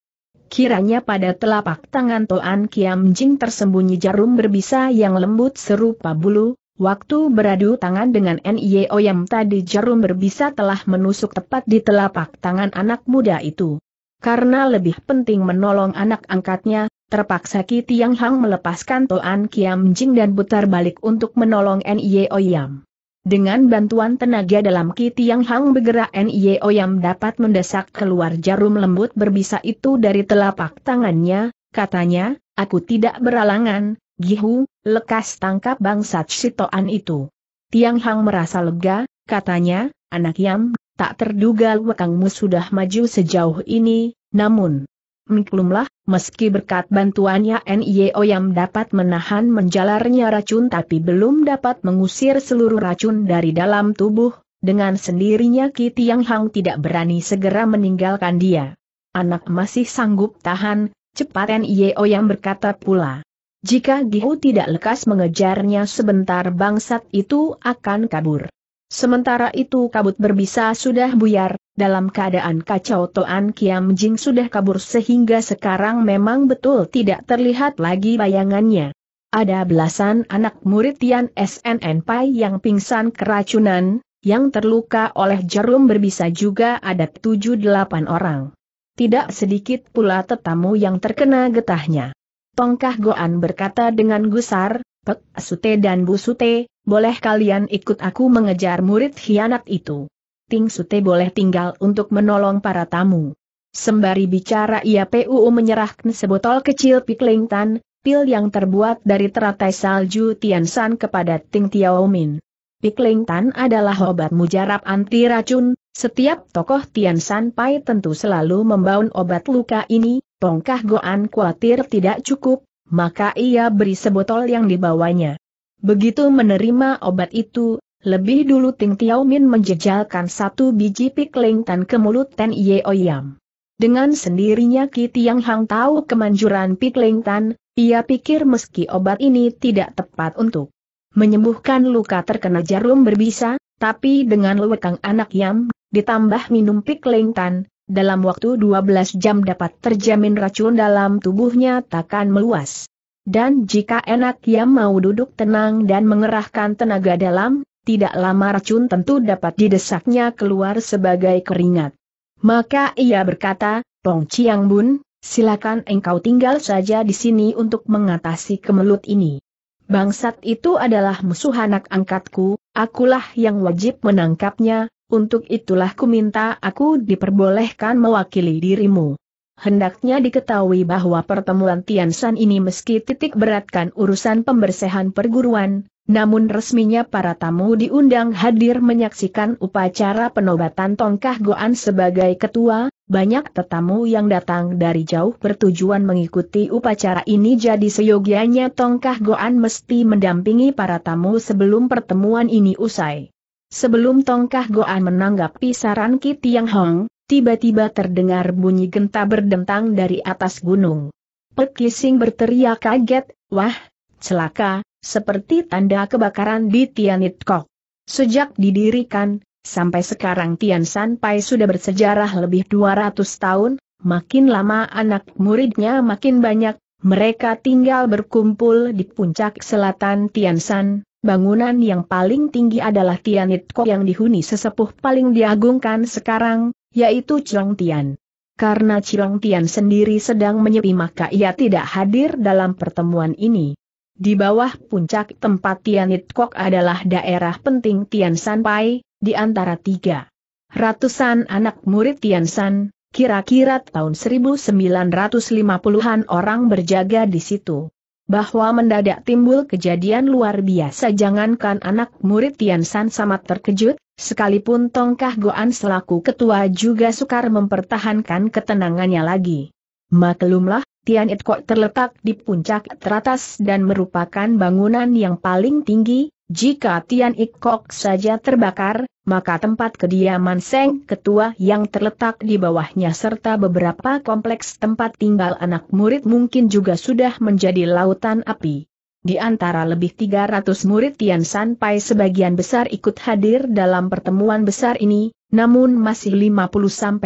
Kiranya pada telapak tangan Toan Kiam Jing tersembunyi jarum berbisa yang lembut serupa bulu, waktu beradu tangan dengan N.I.E. Oyam tadi jarum berbisa telah menusuk tepat di telapak tangan anak muda itu. Karena lebih penting menolong anak angkatnya, terpaksa Ki Tiang Hang melepaskan Toan Kiam Jing dan putar balik untuk menolong N.I.E. Oyam. Dengan bantuan tenaga dalam Kiti Yang Hang bergerak Nio yang dapat mendesak keluar jarum lembut berbisa itu dari telapak tangannya, katanya, aku tidak beralangan, Gihu, lekas tangkap bangsat Sitoan itu. Tiang Hang merasa lega, katanya, anak Yam, tak terduga wakangmu sudah maju sejauh ini, namun... miklumlah, Meski berkat bantuannya NIO yang dapat menahan menjalarnya racun tapi belum dapat mengusir seluruh racun dari dalam tubuh, dengan sendirinya Ki Tiang Hang tidak berani segera meninggalkan dia. Anak masih sanggup tahan, cepat NIO yang berkata pula. Jika Gihu tidak lekas mengejarnya sebentar bangsat itu akan kabur. Sementara itu kabut berbisa sudah buyar, dalam keadaan kacau Toan Kiam Jing sudah kabur sehingga sekarang memang betul tidak terlihat lagi bayangannya. Ada belasan anak murid Tian SNN Pai yang pingsan keracunan, yang terluka oleh jarum berbisa juga ada 7-8 orang. Tidak sedikit pula tetamu yang terkena getahnya. Tongkah Goan berkata dengan gusar, Pek Sute dan Bu Sute, boleh kalian ikut aku mengejar murid hianat itu. Ting Sute boleh tinggal untuk menolong para tamu. Sembari bicara ia PUU menyerahkan sebotol kecil pikling tan, pil yang terbuat dari teratai salju Tiansan kepada Ting Tiaomin. Pikling tan adalah obat mujarab anti racun, setiap tokoh Tiansan Pai tentu selalu membaun obat luka ini, Tongkah Goan khawatir tidak cukup, maka ia beri sebotol yang dibawanya. Begitu menerima obat itu, lebih dulu Ting Tiao Min menjejalkan satu biji pikling tan ke mulut Ten Ye Yam. Dengan sendirinya Ki Tiang Hang tahu kemanjuran pikling tan, ia pikir meski obat ini tidak tepat untuk menyembuhkan luka terkena jarum berbisa, tapi dengan lewekang anak Yam, ditambah minum pikling tan, dalam waktu 12 jam dapat terjamin racun dalam tubuhnya takkan meluas. Dan jika enak ia mau duduk tenang dan mengerahkan tenaga dalam, tidak lama racun tentu dapat didesaknya keluar sebagai keringat. Maka ia berkata, Pong Chiang Bun, silakan engkau tinggal saja di sini untuk mengatasi kemelut ini. Bangsat itu adalah musuh anak angkatku, akulah yang wajib menangkapnya, untuk itulah ku minta aku diperbolehkan mewakili dirimu. Hendaknya diketahui bahwa pertemuan Tian San ini meski titik beratkan urusan pembersihan perguruan, namun resminya para tamu diundang hadir menyaksikan upacara penobatan Tongkah Goan sebagai ketua, banyak tetamu yang datang dari jauh bertujuan mengikuti upacara ini jadi seyogianya Tongkah Goan mesti mendampingi para tamu sebelum pertemuan ini usai. Sebelum Tongkah Goan menanggapi saran Ki Tiang Hong, tiba-tiba terdengar bunyi genta berdentang dari atas gunung. Pek berteriak kaget, wah, celaka, seperti tanda kebakaran di Tianit Kok. Sejak didirikan, sampai sekarang Tian Pai sudah bersejarah lebih 200 tahun, makin lama anak muridnya makin banyak, mereka tinggal berkumpul di puncak selatan Tian San, bangunan yang paling tinggi adalah Tianitko yang dihuni sesepuh paling diagungkan sekarang, yaitu Chiang Tian. Karena Chiang Tian sendiri sedang menyepi maka ia tidak hadir dalam pertemuan ini. Di bawah puncak tempat Tianitkok adalah daerah penting Tian Sanpai, di antara tiga ratusan anak murid Tian San, kira-kira tahun 1950-an orang berjaga di situ bahwa mendadak timbul kejadian luar biasa jangankan anak murid Tian San sangat terkejut, sekalipun Tongkah Goan selaku ketua juga sukar mempertahankan ketenangannya lagi. Maklumlah, Tian It Kok terletak di puncak teratas dan merupakan bangunan yang paling tinggi, jika Tian Ikok saja terbakar, maka tempat kediaman Seng Ketua yang terletak di bawahnya serta beberapa kompleks tempat tinggal anak murid mungkin juga sudah menjadi lautan api. Di antara lebih 300 murid Tian Sanpai sebagian besar ikut hadir dalam pertemuan besar ini, namun masih 50-60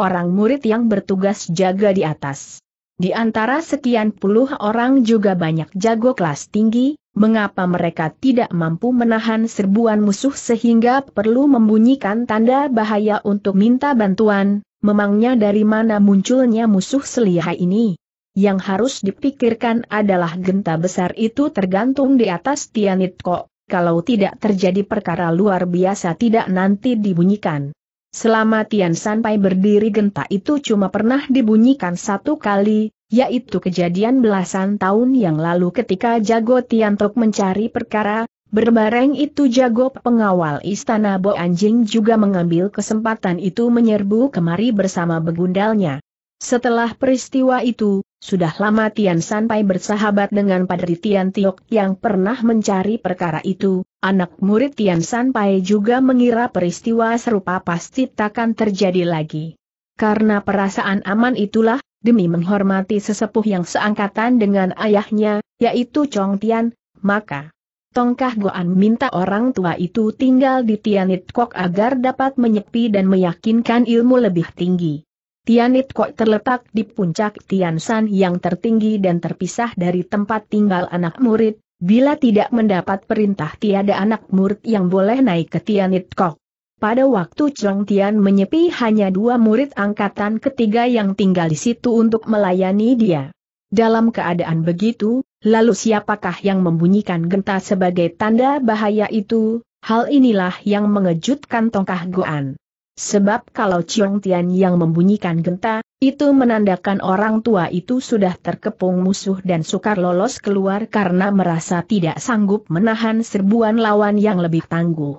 orang murid yang bertugas jaga di atas. Di antara sekian puluh orang juga banyak jago kelas tinggi, mengapa mereka tidak mampu menahan serbuan musuh sehingga perlu membunyikan tanda bahaya untuk minta bantuan, memangnya dari mana munculnya musuh selihai ini? Yang harus dipikirkan adalah genta besar itu tergantung di atas Tianit. Kok, kalau tidak terjadi perkara luar biasa tidak nanti dibunyikan. Selama Tian sampai berdiri genta itu cuma pernah dibunyikan satu kali, yaitu kejadian belasan tahun yang lalu ketika Jago Tian Tok mencari perkara, berbareng itu Jago pengawal istana Bo Anjing juga mengambil kesempatan itu menyerbu kemari bersama begundalnya. Setelah peristiwa itu, sudah lama Tian Sanpai bersahabat dengan Padri Tian Tiok yang pernah mencari perkara itu, anak murid Tian Sanpai juga mengira peristiwa serupa pasti takkan terjadi lagi. Karena perasaan aman itulah, demi menghormati sesepuh yang seangkatan dengan ayahnya, yaitu Chong Tian, maka Tongkah Goan minta orang tua itu tinggal di Tianit Kok agar dapat menyepi dan meyakinkan ilmu lebih tinggi. Tianit Kok terletak di puncak Tian Tiansan yang tertinggi dan terpisah dari tempat tinggal anak murid, bila tidak mendapat perintah tiada anak murid yang boleh naik ke Tianit Kok. Pada waktu Cheng Tian menyepi hanya dua murid angkatan ketiga yang tinggal di situ untuk melayani dia. Dalam keadaan begitu, lalu siapakah yang membunyikan genta sebagai tanda bahaya itu? Hal inilah yang mengejutkan Tongkah Goan. Sebab kalau Ciong Tian yang membunyikan genta, itu menandakan orang tua itu sudah terkepung musuh dan sukar lolos keluar karena merasa tidak sanggup menahan serbuan lawan yang lebih tangguh.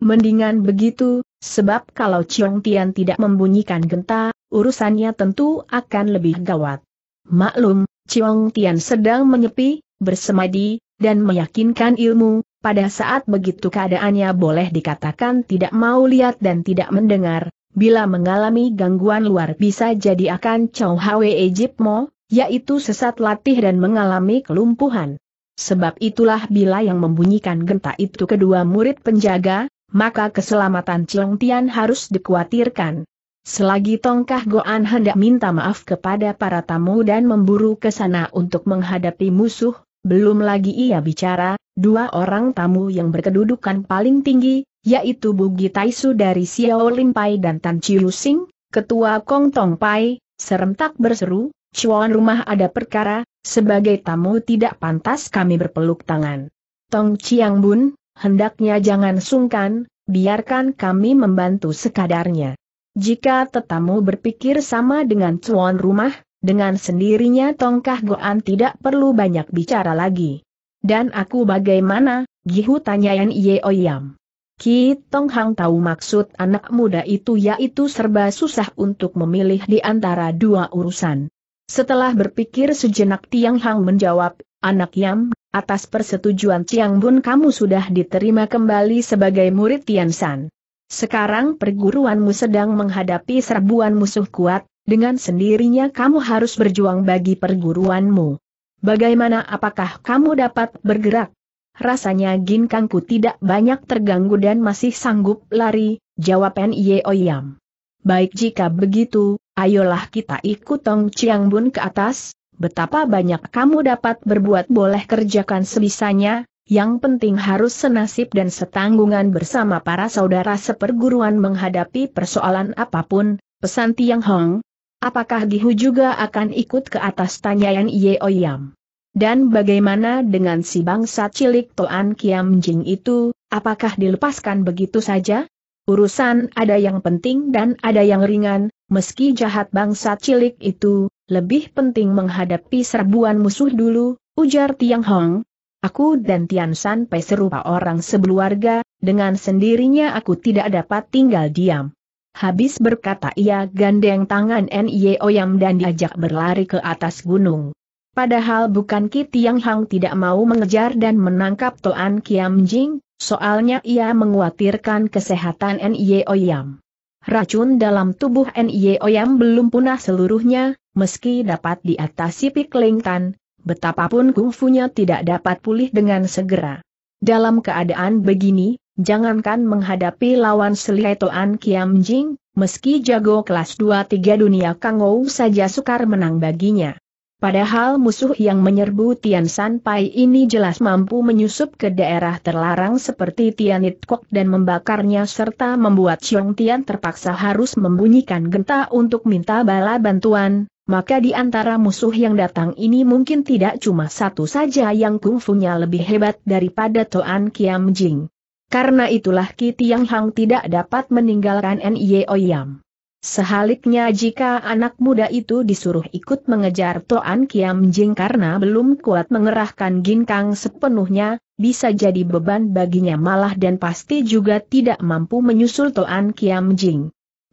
Mendingan begitu, sebab kalau Ciong Tian tidak membunyikan genta, urusannya tentu akan lebih gawat. Maklum, Ciong Tian sedang menyepi, bersemadi, dan meyakinkan ilmu, pada saat begitu keadaannya boleh dikatakan tidak mau lihat dan tidak mendengar, bila mengalami gangguan luar bisa jadi akan Chow Hwe mo, yaitu sesat latih dan mengalami kelumpuhan. Sebab itulah bila yang membunyikan genta itu kedua murid penjaga, maka keselamatan Chong Tian harus dikhawatirkan. Selagi Tongkah Goan hendak minta maaf kepada para tamu dan memburu ke sana untuk menghadapi musuh, belum lagi ia bicara, dua orang tamu yang berkedudukan paling tinggi, yaitu Bugi Taisu dari Xiao Lim Pai dan Tan Chiu Sing, ketua Kong Tong Pai, serentak berseru, Cuan rumah ada perkara, sebagai tamu tidak pantas kami berpeluk tangan. Tong Chiang Bun, hendaknya jangan sungkan, biarkan kami membantu sekadarnya. Jika tetamu berpikir sama dengan cuan rumah, dengan sendirinya Tongkah Goan tidak perlu banyak bicara lagi. Dan aku bagaimana? Gihu tanya Yan Yeoyam. Ki Tong Hang tahu maksud anak muda itu yaitu serba susah untuk memilih di antara dua urusan. Setelah berpikir sejenak Tiang Hang menjawab, Anak Yam, atas persetujuan Tiang Bun kamu sudah diterima kembali sebagai murid Tian San. Sekarang perguruanmu sedang menghadapi serbuan musuh kuat, dengan sendirinya kamu harus berjuang bagi perguruanmu. Bagaimana apakah kamu dapat bergerak? Rasanya ginkangku tidak banyak terganggu dan masih sanggup lari, jawab Nye Oyam. Baik jika begitu, ayolah kita ikut Tong Chiang Bun ke atas, betapa banyak kamu dapat berbuat boleh kerjakan sebisanya, yang penting harus senasib dan setanggungan bersama para saudara seperguruan menghadapi persoalan apapun, pesan Tiang Hong, Apakah Gihu juga akan ikut ke atas tanyaan Ye Oyam? Dan bagaimana dengan si bangsa cilik Toan Kiam Jing itu, apakah dilepaskan begitu saja? Urusan ada yang penting dan ada yang ringan, meski jahat bangsa cilik itu, lebih penting menghadapi serbuan musuh dulu, ujar Tiang Hong. Aku dan Tian San Pei serupa orang sebeluarga, dengan sendirinya aku tidak dapat tinggal diam. Habis berkata ia gandeng tangan N.I.O. Yam dan diajak berlari ke atas gunung. Padahal bukan Ki Tiang Hang tidak mau mengejar dan menangkap Toan Kiam Jing, soalnya ia menguatirkan kesehatan N.I.O. Yam. Racun dalam tubuh N.I.O. Yam belum punah seluruhnya, meski dapat diatasi Tan, betapapun kungfunya tidak dapat pulih dengan segera. Dalam keadaan begini, Jangankan menghadapi lawan Toan Kiam Jing, meski jago kelas 2-3 dunia Kang Kangou saja sukar menang baginya. Padahal musuh yang menyerbu Tian San Pai ini jelas mampu menyusup ke daerah terlarang seperti Tian It Kok dan membakarnya serta membuat Xiong Tian terpaksa harus membunyikan genta untuk minta bala bantuan, maka di antara musuh yang datang ini mungkin tidak cuma satu saja yang kungfunya lebih hebat daripada Toan Kiam Jing. Karena itulah Ki yang Hang tidak dapat meninggalkan Nye Oyam. Sehaliknya jika anak muda itu disuruh ikut mengejar Toan Kiam Jing karena belum kuat mengerahkan ginkang sepenuhnya, bisa jadi beban baginya malah dan pasti juga tidak mampu menyusul Toan Kiam Jing.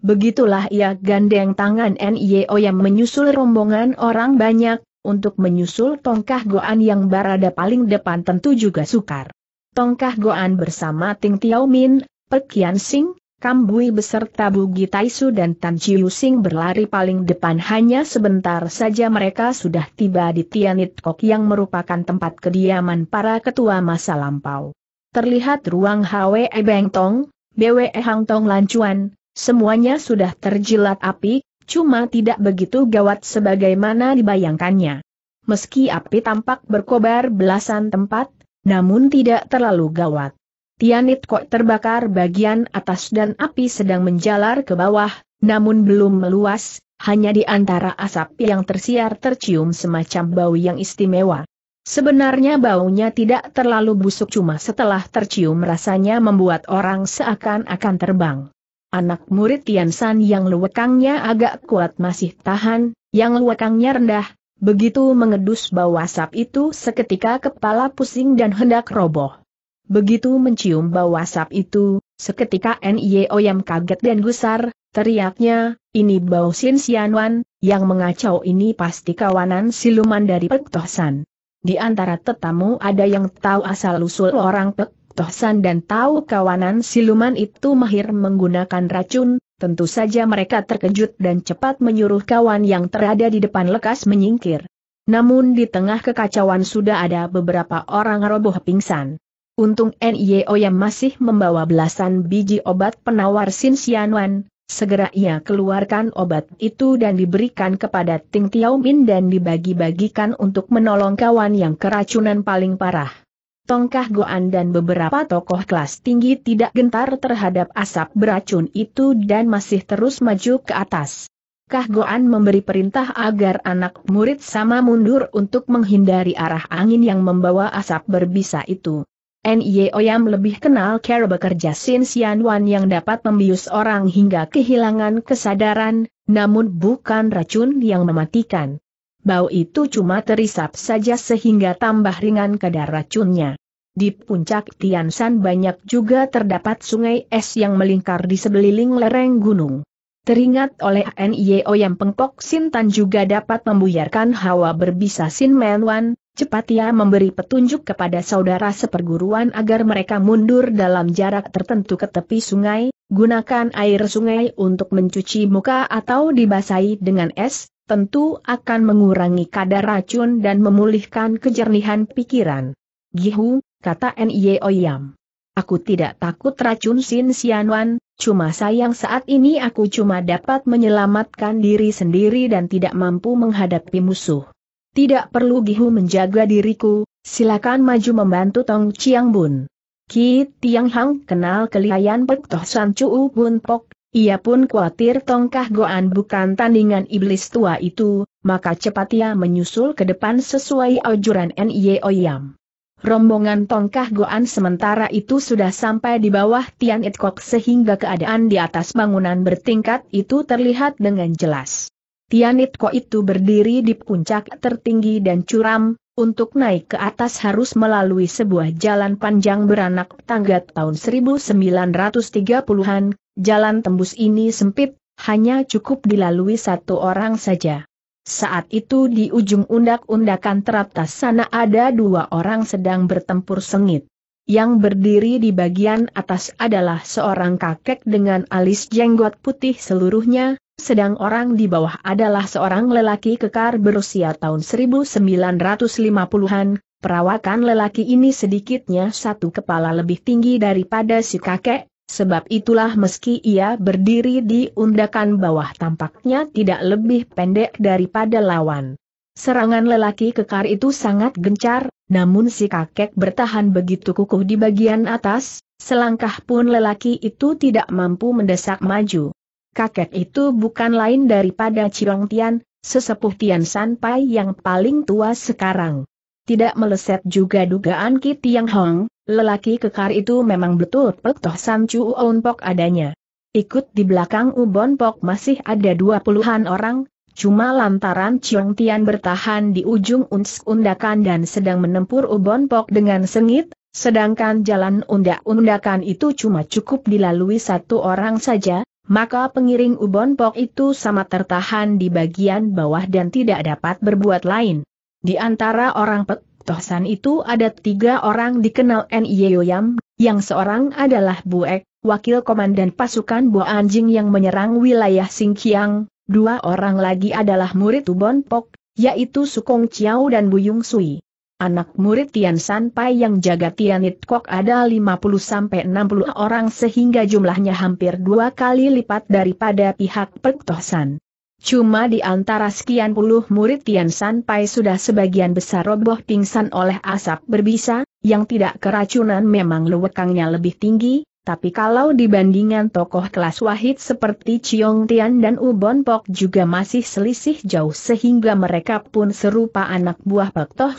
Begitulah ia gandeng tangan Nye Oyam menyusul rombongan orang banyak, untuk menyusul tongkah goan yang berada paling depan tentu juga sukar. Tongkah Goan bersama Ting Tiao Min, Pekian Sing, Kambui beserta Bugi Taisu dan Tan Chiu Sing berlari paling depan hanya sebentar saja mereka sudah tiba di Tianit Kok yang merupakan tempat kediaman para ketua masa lampau. Terlihat ruang Hwe Beng Tong, Bwe Hang Tong Lancuan, semuanya sudah terjilat api, cuma tidak begitu gawat sebagaimana dibayangkannya. Meski api tampak berkobar belasan tempat, namun tidak terlalu gawat. Tianit kok terbakar bagian atas dan api sedang menjalar ke bawah, namun belum meluas, hanya di antara asap yang tersiar tercium semacam bau yang istimewa. Sebenarnya baunya tidak terlalu busuk cuma setelah tercium rasanya membuat orang seakan-akan terbang. Anak murid Tian San yang luwekangnya agak kuat masih tahan, yang luwekangnya rendah, Begitu mengedus bau asap itu seketika kepala pusing dan hendak roboh. Begitu mencium bau asap itu, seketika N.I.E. Oyam kaget dan gusar, teriaknya, ini bau Sin Sianwan, yang mengacau ini pasti kawanan siluman dari Pek Di antara tetamu ada yang tahu asal-usul orang Pek dan tahu kawanan siluman itu mahir menggunakan racun, Tentu saja mereka terkejut dan cepat menyuruh kawan yang terada di depan lekas menyingkir. Namun di tengah kekacauan sudah ada beberapa orang roboh pingsan. Untung NIO yang masih membawa belasan biji obat penawar Sin Xianwan, segera ia keluarkan obat itu dan diberikan kepada Ting Min dan dibagi-bagikan untuk menolong kawan yang keracunan paling parah. Tongkah Goan dan beberapa tokoh kelas tinggi tidak gentar terhadap asap beracun itu dan masih terus maju ke atas. Kah Goan memberi perintah agar anak murid sama mundur untuk menghindari arah angin yang membawa asap berbisa itu. Nye Oyam lebih kenal cara bekerja Sin Sian Wan yang dapat membius orang hingga kehilangan kesadaran, namun bukan racun yang mematikan bau itu cuma terisap saja sehingga tambah ringan kadar racunnya. Di puncak Tiansan banyak juga terdapat sungai es yang melingkar di sebeliling lereng gunung. Teringat oleh NIO yang pengpok Sintan juga dapat membuyarkan hawa berbisa Sin Menwan, cepat ia memberi petunjuk kepada saudara seperguruan agar mereka mundur dalam jarak tertentu ke tepi sungai, gunakan air sungai untuk mencuci muka atau dibasahi dengan es, tentu akan mengurangi kadar racun dan memulihkan kejernihan pikiran. Gihu, kata Nye Oyam. Aku tidak takut racun Sin Sianwan, cuma sayang saat ini aku cuma dapat menyelamatkan diri sendiri dan tidak mampu menghadapi musuh. Tidak perlu Gihu menjaga diriku, silakan maju membantu Tong Chiang Bun. Ki Tiang Hang kenal kelihayan Pek Toh San Chu Bun Pok, ia pun khawatir tongkah goan bukan tandingan iblis tua itu, maka cepat ia menyusul ke depan sesuai ajuran N.Y. Oyam. Rombongan tongkah goan sementara itu sudah sampai di bawah Tian Itkok sehingga keadaan di atas bangunan bertingkat itu terlihat dengan jelas. Tian Itkok itu berdiri di puncak tertinggi dan curam, untuk naik ke atas harus melalui sebuah jalan panjang beranak tangga tahun 1930-an, jalan tembus ini sempit, hanya cukup dilalui satu orang saja. Saat itu di ujung undak-undakan teratas sana ada dua orang sedang bertempur sengit. Yang berdiri di bagian atas adalah seorang kakek dengan alis jenggot putih seluruhnya, sedang orang di bawah adalah seorang lelaki kekar berusia tahun 1950-an, perawakan lelaki ini sedikitnya satu kepala lebih tinggi daripada si kakek, sebab itulah meski ia berdiri di undakan bawah tampaknya tidak lebih pendek daripada lawan. Serangan lelaki kekar itu sangat gencar, namun si kakek bertahan begitu kukuh di bagian atas, selangkah pun lelaki itu tidak mampu mendesak maju kakek itu bukan lain daripada Ciong Tian, sesepuh Tian Sanpai yang paling tua sekarang. Tidak meleset juga dugaan Ki Tiang Hong, lelaki kekar itu memang betul Pek Toh San Chu Oun adanya. Ikut di belakang Ubon Pok masih ada dua puluhan orang, cuma lantaran Ciong Tian bertahan di ujung uns undakan dan sedang menempur Ubon Pok dengan sengit, sedangkan jalan undak-undakan itu cuma cukup dilalui satu orang saja, maka pengiring Ubon Pok itu sama tertahan di bagian bawah dan tidak dapat berbuat lain. Di antara orang Pek Tohsan itu ada tiga orang dikenal N.I.Yoyam, yang seorang adalah Buek, wakil komandan pasukan Bo Anjing yang menyerang wilayah Singkiang, dua orang lagi adalah murid Ubon Pok, yaitu Sukong Chiao dan Buyung Sui. Anak murid Tian Sanpai yang jaga Tian Kok ada 50-60 orang sehingga jumlahnya hampir dua kali lipat daripada pihak Pektohsan. Cuma di antara sekian puluh murid Tian Sanpai sudah sebagian besar roboh pingsan oleh asap berbisa, yang tidak keracunan memang lewekangnya lebih tinggi, tapi kalau dibandingkan tokoh kelas wahid seperti Chiong Tian dan Ubon Pok juga masih selisih jauh sehingga mereka pun serupa anak buah Pak Toh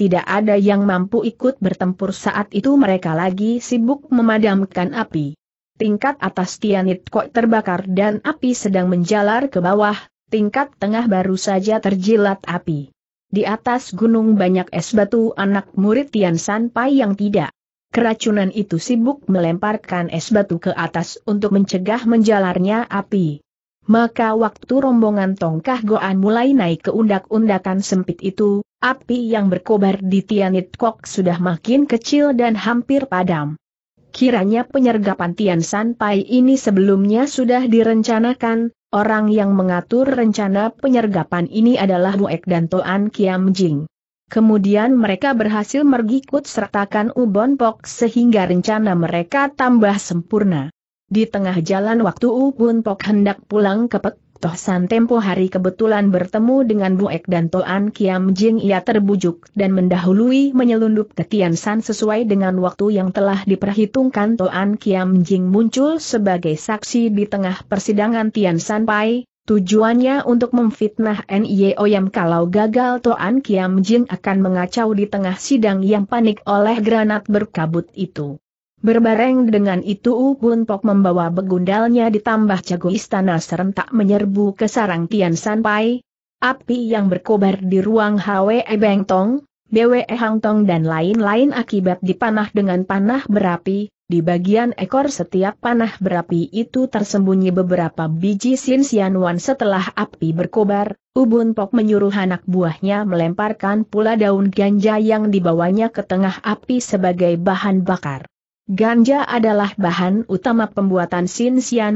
tidak ada yang mampu ikut bertempur saat itu mereka lagi sibuk memadamkan api. Tingkat atas Tianit Kok terbakar dan api sedang menjalar ke bawah, tingkat tengah baru saja terjilat api. Di atas gunung banyak es batu anak murid Tian San Pai yang tidak Keracunan itu sibuk melemparkan es batu ke atas untuk mencegah menjalarnya api. Maka waktu rombongan tongkah goan mulai naik ke undak-undakan sempit itu, api yang berkobar di Tianit Kok sudah makin kecil dan hampir padam. Kiranya penyergapan Tian San Pai ini sebelumnya sudah direncanakan, orang yang mengatur rencana penyergapan ini adalah Buek dan Toan Kiam Jing. Kemudian mereka berhasil mergikut sertakan Ubon Pok sehingga rencana mereka tambah sempurna. Di tengah jalan waktu Ubon Pok hendak pulang ke Pek Tohsan tempo hari kebetulan bertemu dengan Buek dan Toan Kiam Jing ia terbujuk dan mendahului menyelundup ke Tian San sesuai dengan waktu yang telah diperhitungkan Toan Kiam Jing muncul sebagai saksi di tengah persidangan Tian San Pai, Tujuannya untuk memfitnah NIO, yang kalau gagal Toan Kiam Jin akan mengacau di tengah sidang yang panik oleh granat berkabut itu. Berbareng dengan itu Ubun Pok membawa begundalnya ditambah jago istana serentak menyerbu ke sarang Tian Pai. Api yang berkobar di ruang Hwe Tong, Bwe Hang Tong dan lain-lain akibat dipanah dengan panah berapi, di bagian ekor setiap panah berapi itu tersembunyi beberapa biji wan setelah api berkobar, Ubun Pok menyuruh anak buahnya melemparkan pula daun ganja yang dibawanya ke tengah api sebagai bahan bakar. Ganja adalah bahan utama pembuatan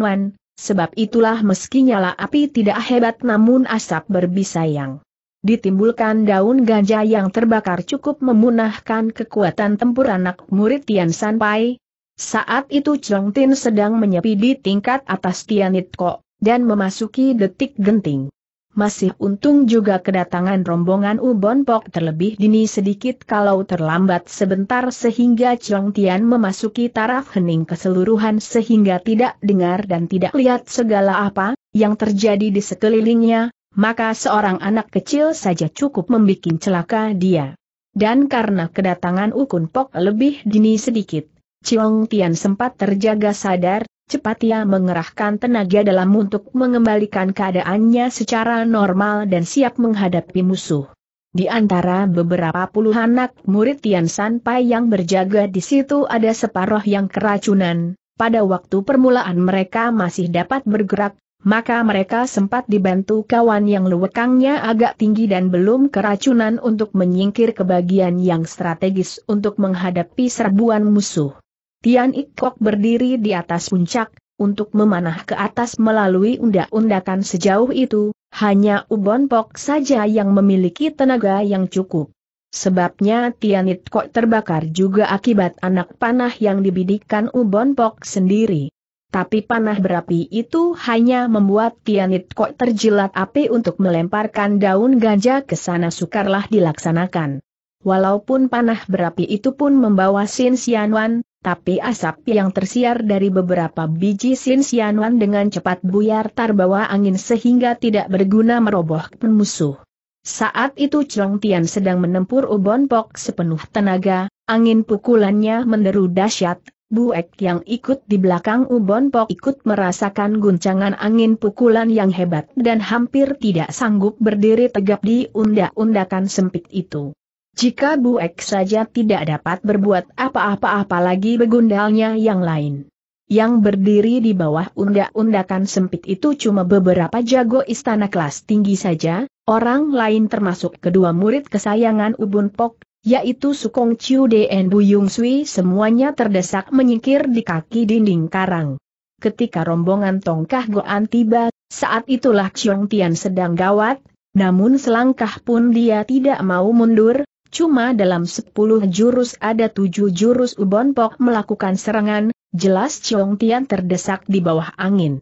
wan, sebab itulah meski nyala api tidak hebat namun asap berbisa yang Ditimbulkan daun ganja yang terbakar cukup memunahkan kekuatan tempur anak murid Tian Sanpai, saat itu Chong Tin sedang menyepi di tingkat atas Tianitko, dan memasuki detik genting. Masih untung juga kedatangan rombongan Ubon Pok terlebih dini sedikit kalau terlambat sebentar sehingga Chong Tian memasuki taraf hening keseluruhan sehingga tidak dengar dan tidak lihat segala apa yang terjadi di sekelilingnya, maka seorang anak kecil saja cukup membuat celaka dia. Dan karena kedatangan Ukun Pok lebih dini sedikit, Chiong Tian sempat terjaga sadar, cepat ia mengerahkan tenaga dalam untuk mengembalikan keadaannya secara normal dan siap menghadapi musuh. Di antara beberapa puluh anak murid Tian Sanpai yang berjaga di situ ada separuh yang keracunan, pada waktu permulaan mereka masih dapat bergerak, maka mereka sempat dibantu kawan yang lewekangnya agak tinggi dan belum keracunan untuk menyingkir ke bagian yang strategis untuk menghadapi serbuan musuh. Tian Ikok berdiri di atas puncak, untuk memanah ke atas melalui undak-undakan sejauh itu, hanya Ubon Pok saja yang memiliki tenaga yang cukup. Sebabnya Tian Ikok terbakar juga akibat anak panah yang dibidikan Ubon Pok sendiri. Tapi panah berapi itu hanya membuat Tian Ikok terjilat api untuk melemparkan daun ganja ke sana sukarlah dilaksanakan. Walaupun panah berapi itu pun membawa Sin Xianwan, tapi asap yang tersiar dari beberapa biji sin sinsianuan dengan cepat buyar terbawa angin sehingga tidak berguna merobohkan musuh. Saat itu Chong Tian sedang menempur Ubon Pok sepenuh tenaga, angin pukulannya menderu dahsyat, Buek yang ikut di belakang Ubon Pok ikut merasakan guncangan angin pukulan yang hebat dan hampir tidak sanggup berdiri tegap di undak-undakan sempit itu. Jika Bu Ek saja tidak dapat berbuat apa-apa apalagi begundalnya yang lain. Yang berdiri di bawah undak-undakan sempit itu cuma beberapa jago istana kelas tinggi saja, orang lain termasuk kedua murid kesayangan Ubun Pok, yaitu Sukong Chiu dan Bu Yung Sui semuanya terdesak menyingkir di kaki dinding karang. Ketika rombongan Tongkah Goan tiba, saat itulah Chiong Tian sedang gawat, namun selangkah pun dia tidak mau mundur, Cuma dalam sepuluh jurus ada tujuh jurus Ubon Pok melakukan serangan, jelas Chong Tian terdesak di bawah angin.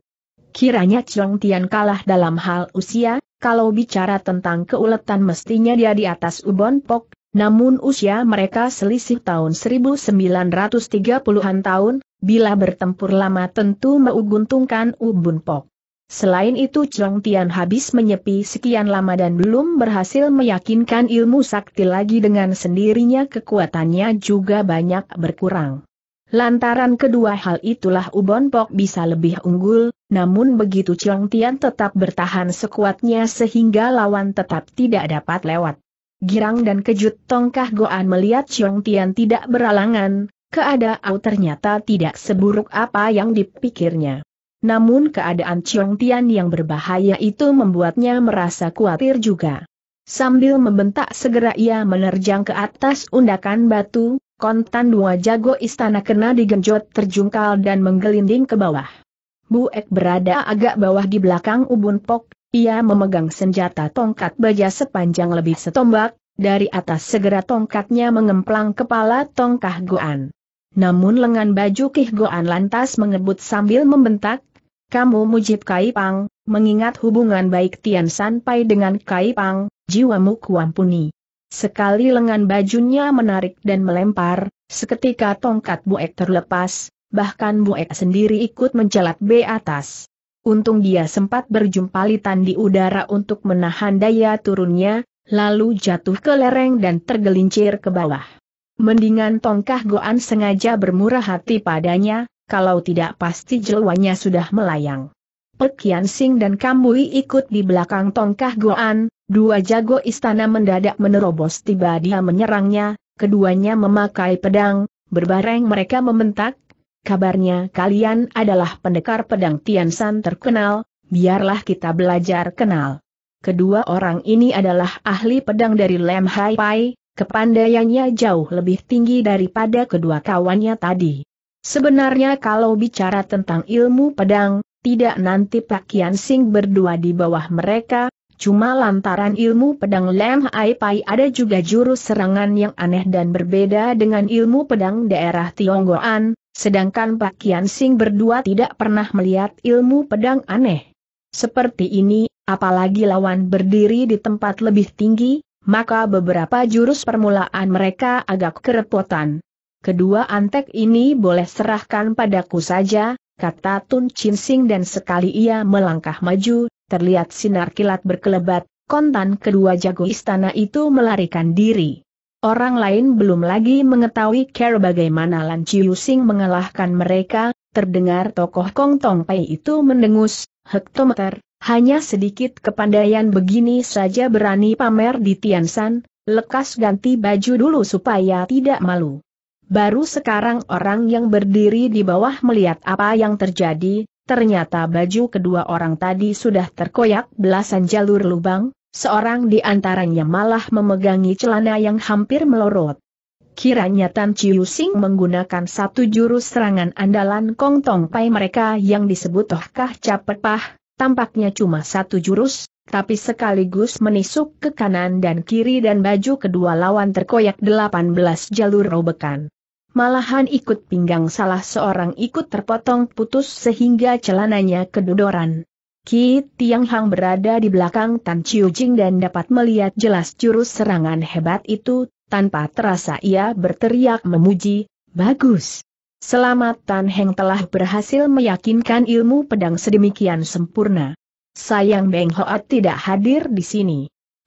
Kiranya Chong Tian kalah dalam hal usia, kalau bicara tentang keuletan mestinya dia di atas Ubon Pok, namun usia mereka selisih tahun 1930-an tahun, bila bertempur lama tentu menguntungkan Pok. Selain itu Chong Tian habis menyepi sekian lama dan belum berhasil meyakinkan ilmu sakti lagi dengan sendirinya kekuatannya juga banyak berkurang. Lantaran kedua hal itulah Ubon Pok bisa lebih unggul, namun begitu Chong Tian tetap bertahan sekuatnya sehingga lawan tetap tidak dapat lewat. Girang dan kejut Tongkah Goan melihat Chong Tian tidak beralangan, keadaan ternyata tidak seburuk apa yang dipikirnya. Namun keadaan Chiong Tian yang berbahaya itu membuatnya merasa khawatir juga. Sambil membentak segera ia menerjang ke atas undakan batu, kontan dua jago istana kena digenjot terjungkal dan menggelinding ke bawah. Bu ek berada agak bawah di belakang ubun pok, ia memegang senjata tongkat baja sepanjang lebih setombak, dari atas segera tongkatnya mengemplang kepala tongkah Goan. Namun lengan baju Kihgoan lantas mengebut sambil membentak, kamu mujib Kai Pang, mengingat hubungan baik Tian Sanpai dengan Kai Pang, jiwamu kuampuni. Sekali lengan bajunya menarik dan melempar, seketika tongkat buek terlepas, bahkan buek sendiri ikut menjelat B atas. Untung dia sempat berjumpa litan di udara untuk menahan daya turunnya, lalu jatuh ke lereng dan tergelincir ke bawah. Mendingan Tongkah Goan sengaja bermurah hati padanya, kalau tidak pasti jelwanya sudah melayang. Pekian Sing dan Kamui ikut di belakang tongkah Goan, dua jago istana mendadak menerobos tiba dia menyerangnya, keduanya memakai pedang, berbareng mereka mementak, kabarnya kalian adalah pendekar pedang Tiansan terkenal, biarlah kita belajar kenal. Kedua orang ini adalah ahli pedang dari Lem Hai Pai, Kepandaiannya jauh lebih tinggi daripada kedua kawannya tadi. Sebenarnya kalau bicara tentang ilmu pedang, tidak nanti Pak Kian Sing berdua di bawah mereka, cuma lantaran ilmu pedang Lem Hai Pai ada juga jurus serangan yang aneh dan berbeda dengan ilmu pedang daerah Tionggoan, sedangkan Pak Kian Sing berdua tidak pernah melihat ilmu pedang aneh. Seperti ini, apalagi lawan berdiri di tempat lebih tinggi, maka beberapa jurus permulaan mereka agak kerepotan. Kedua antek ini boleh serahkan padaku saja, kata Tun Chin Sing dan sekali ia melangkah maju, terlihat sinar kilat berkelebat, kontan kedua jago istana itu melarikan diri. Orang lain belum lagi mengetahui care bagaimana Lan Chiu Sing mengalahkan mereka, terdengar tokoh Kong Tong Pei itu mendengus, hektometer, hanya sedikit kepandaian begini saja berani pamer di Tiansan, lekas ganti baju dulu supaya tidak malu. Baru sekarang orang yang berdiri di bawah melihat apa yang terjadi, ternyata baju kedua orang tadi sudah terkoyak belasan jalur lubang, seorang di antaranya malah memegangi celana yang hampir melorot. Kiranya Tan Chiu Sing menggunakan satu jurus serangan andalan Kong Tong Pai mereka yang disebut Tohkah Capet Pah, Tampaknya cuma satu jurus, tapi sekaligus menisuk ke kanan dan kiri dan baju kedua lawan terkoyak 18 jalur robekan. Malahan ikut pinggang salah seorang ikut terpotong putus sehingga celananya kedodoran. Ki Tiang Hang berada di belakang Tan Chiu Jing dan dapat melihat jelas jurus serangan hebat itu, tanpa terasa ia berteriak memuji, Bagus! Selamat Tan Heng telah berhasil meyakinkan ilmu pedang sedemikian sempurna. Sayang Beng Hoat tidak hadir di sini.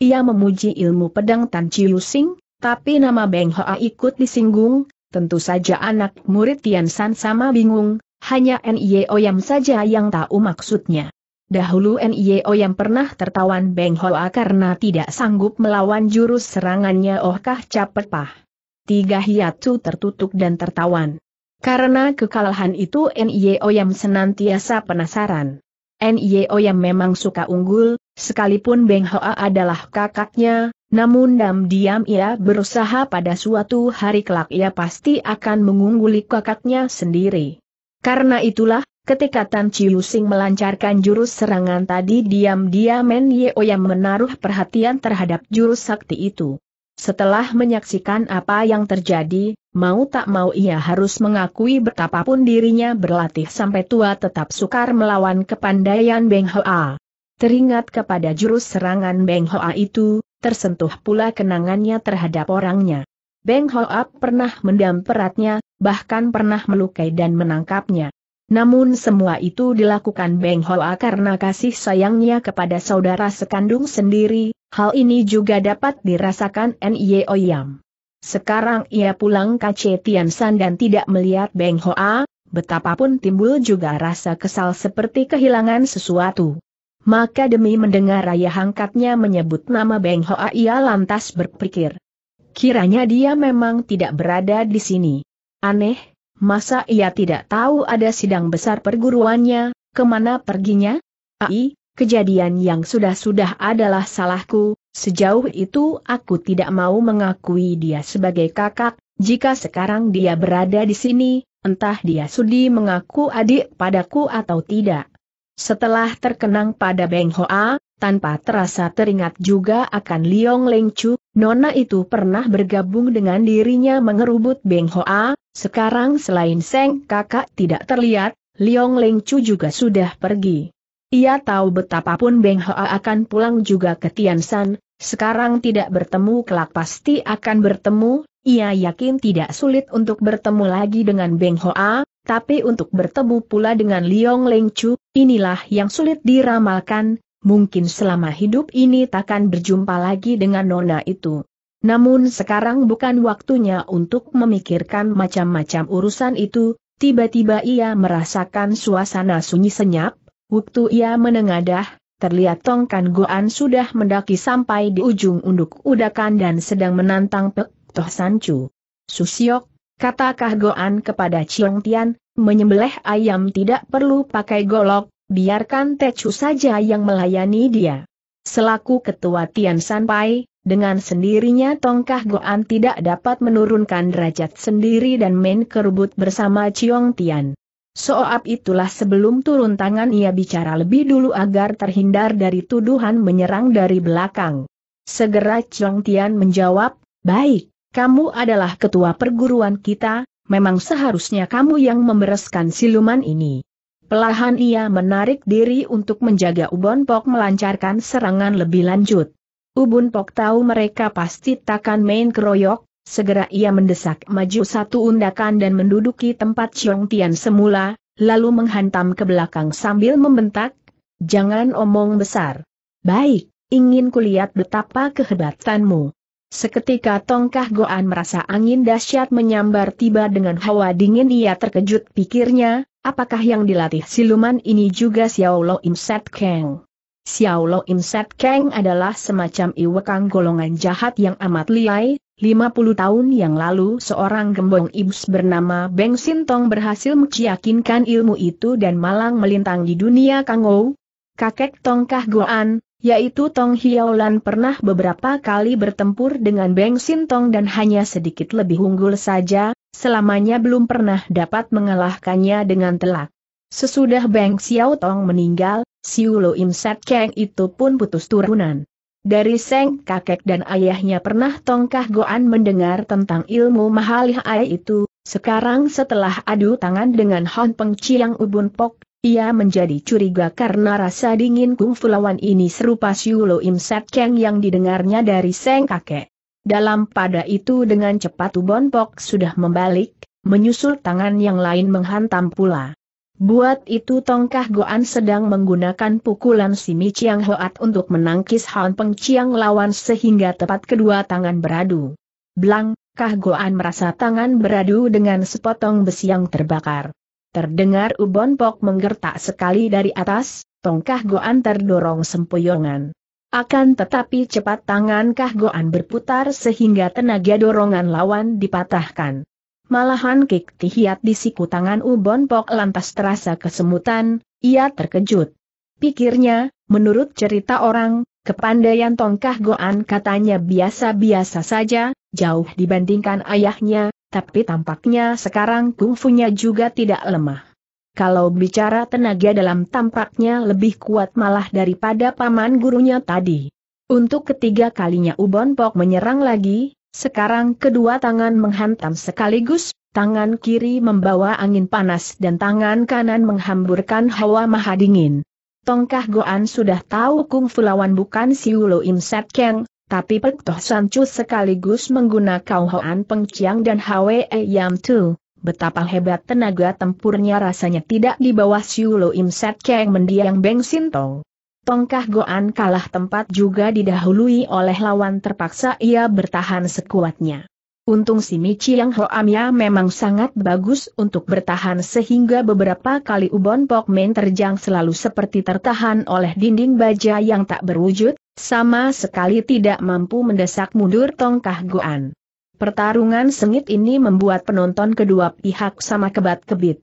Ia memuji ilmu pedang Tan Chiu Sing, tapi nama Beng Hoa ikut disinggung, tentu saja anak murid Tian San sama bingung, hanya N.I.O. Oyam saja yang tahu maksudnya. Dahulu N.I.O. yang pernah tertawan Beng Hoa karena tidak sanggup melawan jurus serangannya Oh Kah Capet Pah. Tiga hiatu tertutup dan tertawan. Karena kekalahan itu N.I.O. yang senantiasa penasaran. N.I.O. yang memang suka unggul, sekalipun Beng Hoa adalah kakaknya, namun diam-diam ia berusaha pada suatu hari kelak ia pasti akan mengungguli kakaknya sendiri. Karena itulah, ketika Tan Chiu Sing melancarkan jurus serangan tadi diam-diam Men Oyang menaruh perhatian terhadap jurus sakti itu. Setelah menyaksikan apa yang terjadi, mau tak mau ia harus mengakui betapapun dirinya berlatih sampai tua tetap sukar melawan kepandaian Beng Hoa. Teringat kepada jurus serangan Beng Hoa itu, tersentuh pula kenangannya terhadap orangnya. Beng Hoa pernah mendam peratnya, bahkan pernah melukai dan menangkapnya. Namun semua itu dilakukan Beng Hoa karena kasih sayangnya kepada saudara sekandung sendiri, Hal ini juga dapat dirasakan Nye Oyam. Sekarang ia pulang ke Cetian San dan tidak melihat Beng Hoa, betapapun timbul juga rasa kesal seperti kehilangan sesuatu. Maka demi mendengar ayah angkatnya menyebut nama Beng Hoa ia lantas berpikir. Kiranya dia memang tidak berada di sini. Aneh, masa ia tidak tahu ada sidang besar perguruannya, kemana perginya? Ai, kejadian yang sudah-sudah adalah salahku, sejauh itu aku tidak mau mengakui dia sebagai kakak, jika sekarang dia berada di sini, entah dia sudi mengaku adik padaku atau tidak. Setelah terkenang pada Beng Hoa, tanpa terasa teringat juga akan Liong Leng Chu, Nona itu pernah bergabung dengan dirinya mengerubut Beng Hoa, sekarang selain Seng kakak tidak terlihat, Liong Leng Chu juga sudah pergi. Ia tahu betapapun Beng Hoa akan pulang juga ke Tiansan, sekarang tidak bertemu kelak pasti akan bertemu, ia yakin tidak sulit untuk bertemu lagi dengan Beng Hoa, tapi untuk bertemu pula dengan Liong Leng Chu, inilah yang sulit diramalkan, mungkin selama hidup ini takkan berjumpa lagi dengan Nona itu. Namun sekarang bukan waktunya untuk memikirkan macam-macam urusan itu, tiba-tiba ia merasakan suasana sunyi senyap, Waktu ia menengadah, terlihat Tongkan Goan sudah mendaki sampai di ujung unduk udakan dan sedang menantang Pek Toh Sancu. Susiok, katakah Goan kepada Chiong Tian, menyembelih ayam tidak perlu pakai golok, biarkan Techu saja yang melayani dia. Selaku ketua Tian Sanpai, dengan sendirinya Tongkah Goan tidak dapat menurunkan derajat sendiri dan main kerubut bersama Chiong Tian. Soap itulah sebelum turun tangan ia bicara lebih dulu agar terhindar dari tuduhan menyerang dari belakang. Segera Chong Tian menjawab, baik, kamu adalah ketua perguruan kita, memang seharusnya kamu yang membereskan siluman ini. Pelahan ia menarik diri untuk menjaga Ubon Pok melancarkan serangan lebih lanjut. Ubun Pok tahu mereka pasti takkan main keroyok, Segera ia mendesak maju satu undakan dan menduduki tempat Chiong Tian semula, lalu menghantam ke belakang sambil membentak, Jangan omong besar. Baik, ingin kulihat betapa kehebatanmu. Seketika tongkah Goan merasa angin dahsyat menyambar tiba dengan hawa dingin ia terkejut pikirnya, apakah yang dilatih siluman ini juga Xiao Lo Im Set Kang? Xiao Lo Im Set Kang adalah semacam iwekang golongan jahat yang amat liai, 50 tahun yang lalu seorang gembong ibus bernama Beng Sintong berhasil meyakinkan ilmu itu dan malang melintang di dunia Kangou. Kakek Tong Kah Goan, yaitu Tong Hiaolan, pernah beberapa kali bertempur dengan Beng Sintong dan hanya sedikit lebih unggul saja, selamanya belum pernah dapat mengalahkannya dengan telak. Sesudah Beng Xiao Tong meninggal, Siulo Im Set Keng itu pun putus turunan. Dari Seng kakek dan ayahnya pernah Tongkah Goan mendengar tentang ilmu ayah itu, sekarang setelah adu tangan dengan Hon Peng Chiang Ubun Pok, ia menjadi curiga karena rasa dingin Kung lawan ini serupa Siulo Im Sat Keng yang didengarnya dari Seng kakek. Dalam pada itu dengan cepat Ubun Pok sudah membalik, menyusul tangan yang lain menghantam pula. Buat itu Tongkah Goan sedang menggunakan pukulan Simi Chiang Hoat untuk menangkis Han Peng Chiang lawan sehingga tepat kedua tangan beradu. Blang, Kah Goan merasa tangan beradu dengan sepotong besi yang terbakar. Terdengar Ubon Pok menggertak sekali dari atas, Tongkah Goan terdorong sempoyongan. Akan tetapi cepat tangan Kah Goan berputar sehingga tenaga dorongan lawan dipatahkan. Malahan Kik Tihiat di siku tangan Ubon Pok lantas terasa kesemutan, ia terkejut. Pikirnya, menurut cerita orang, kepandaian Tongkah Goan katanya biasa-biasa saja, jauh dibandingkan ayahnya, tapi tampaknya sekarang kungfunya juga tidak lemah. Kalau bicara tenaga dalam tampaknya lebih kuat malah daripada paman gurunya tadi. Untuk ketiga kalinya Ubon Pok menyerang lagi, sekarang kedua tangan menghantam sekaligus, tangan kiri membawa angin panas dan tangan kanan menghamburkan hawa maha dingin. Tongkah Goan sudah tahu Kung Fu lawan bukan Siulo Im Set Keng, tapi Pek Toh San Chu sekaligus menggunakan Hoan Peng Chiang dan Hwe e Yam Tu. Betapa hebat tenaga tempurnya rasanya tidak di bawah Siulo Im Set Keng mendiang Beng Sintong. Tongkah Goan kalah tempat juga didahului oleh lawan terpaksa ia bertahan sekuatnya. Untung si Michi yang Hoamya memang sangat bagus untuk bertahan sehingga beberapa kali Ubon Pokmen terjang selalu seperti tertahan oleh dinding baja yang tak berwujud, sama sekali tidak mampu mendesak mundur Tongkah Goan. Pertarungan sengit ini membuat penonton kedua pihak sama kebat-kebit.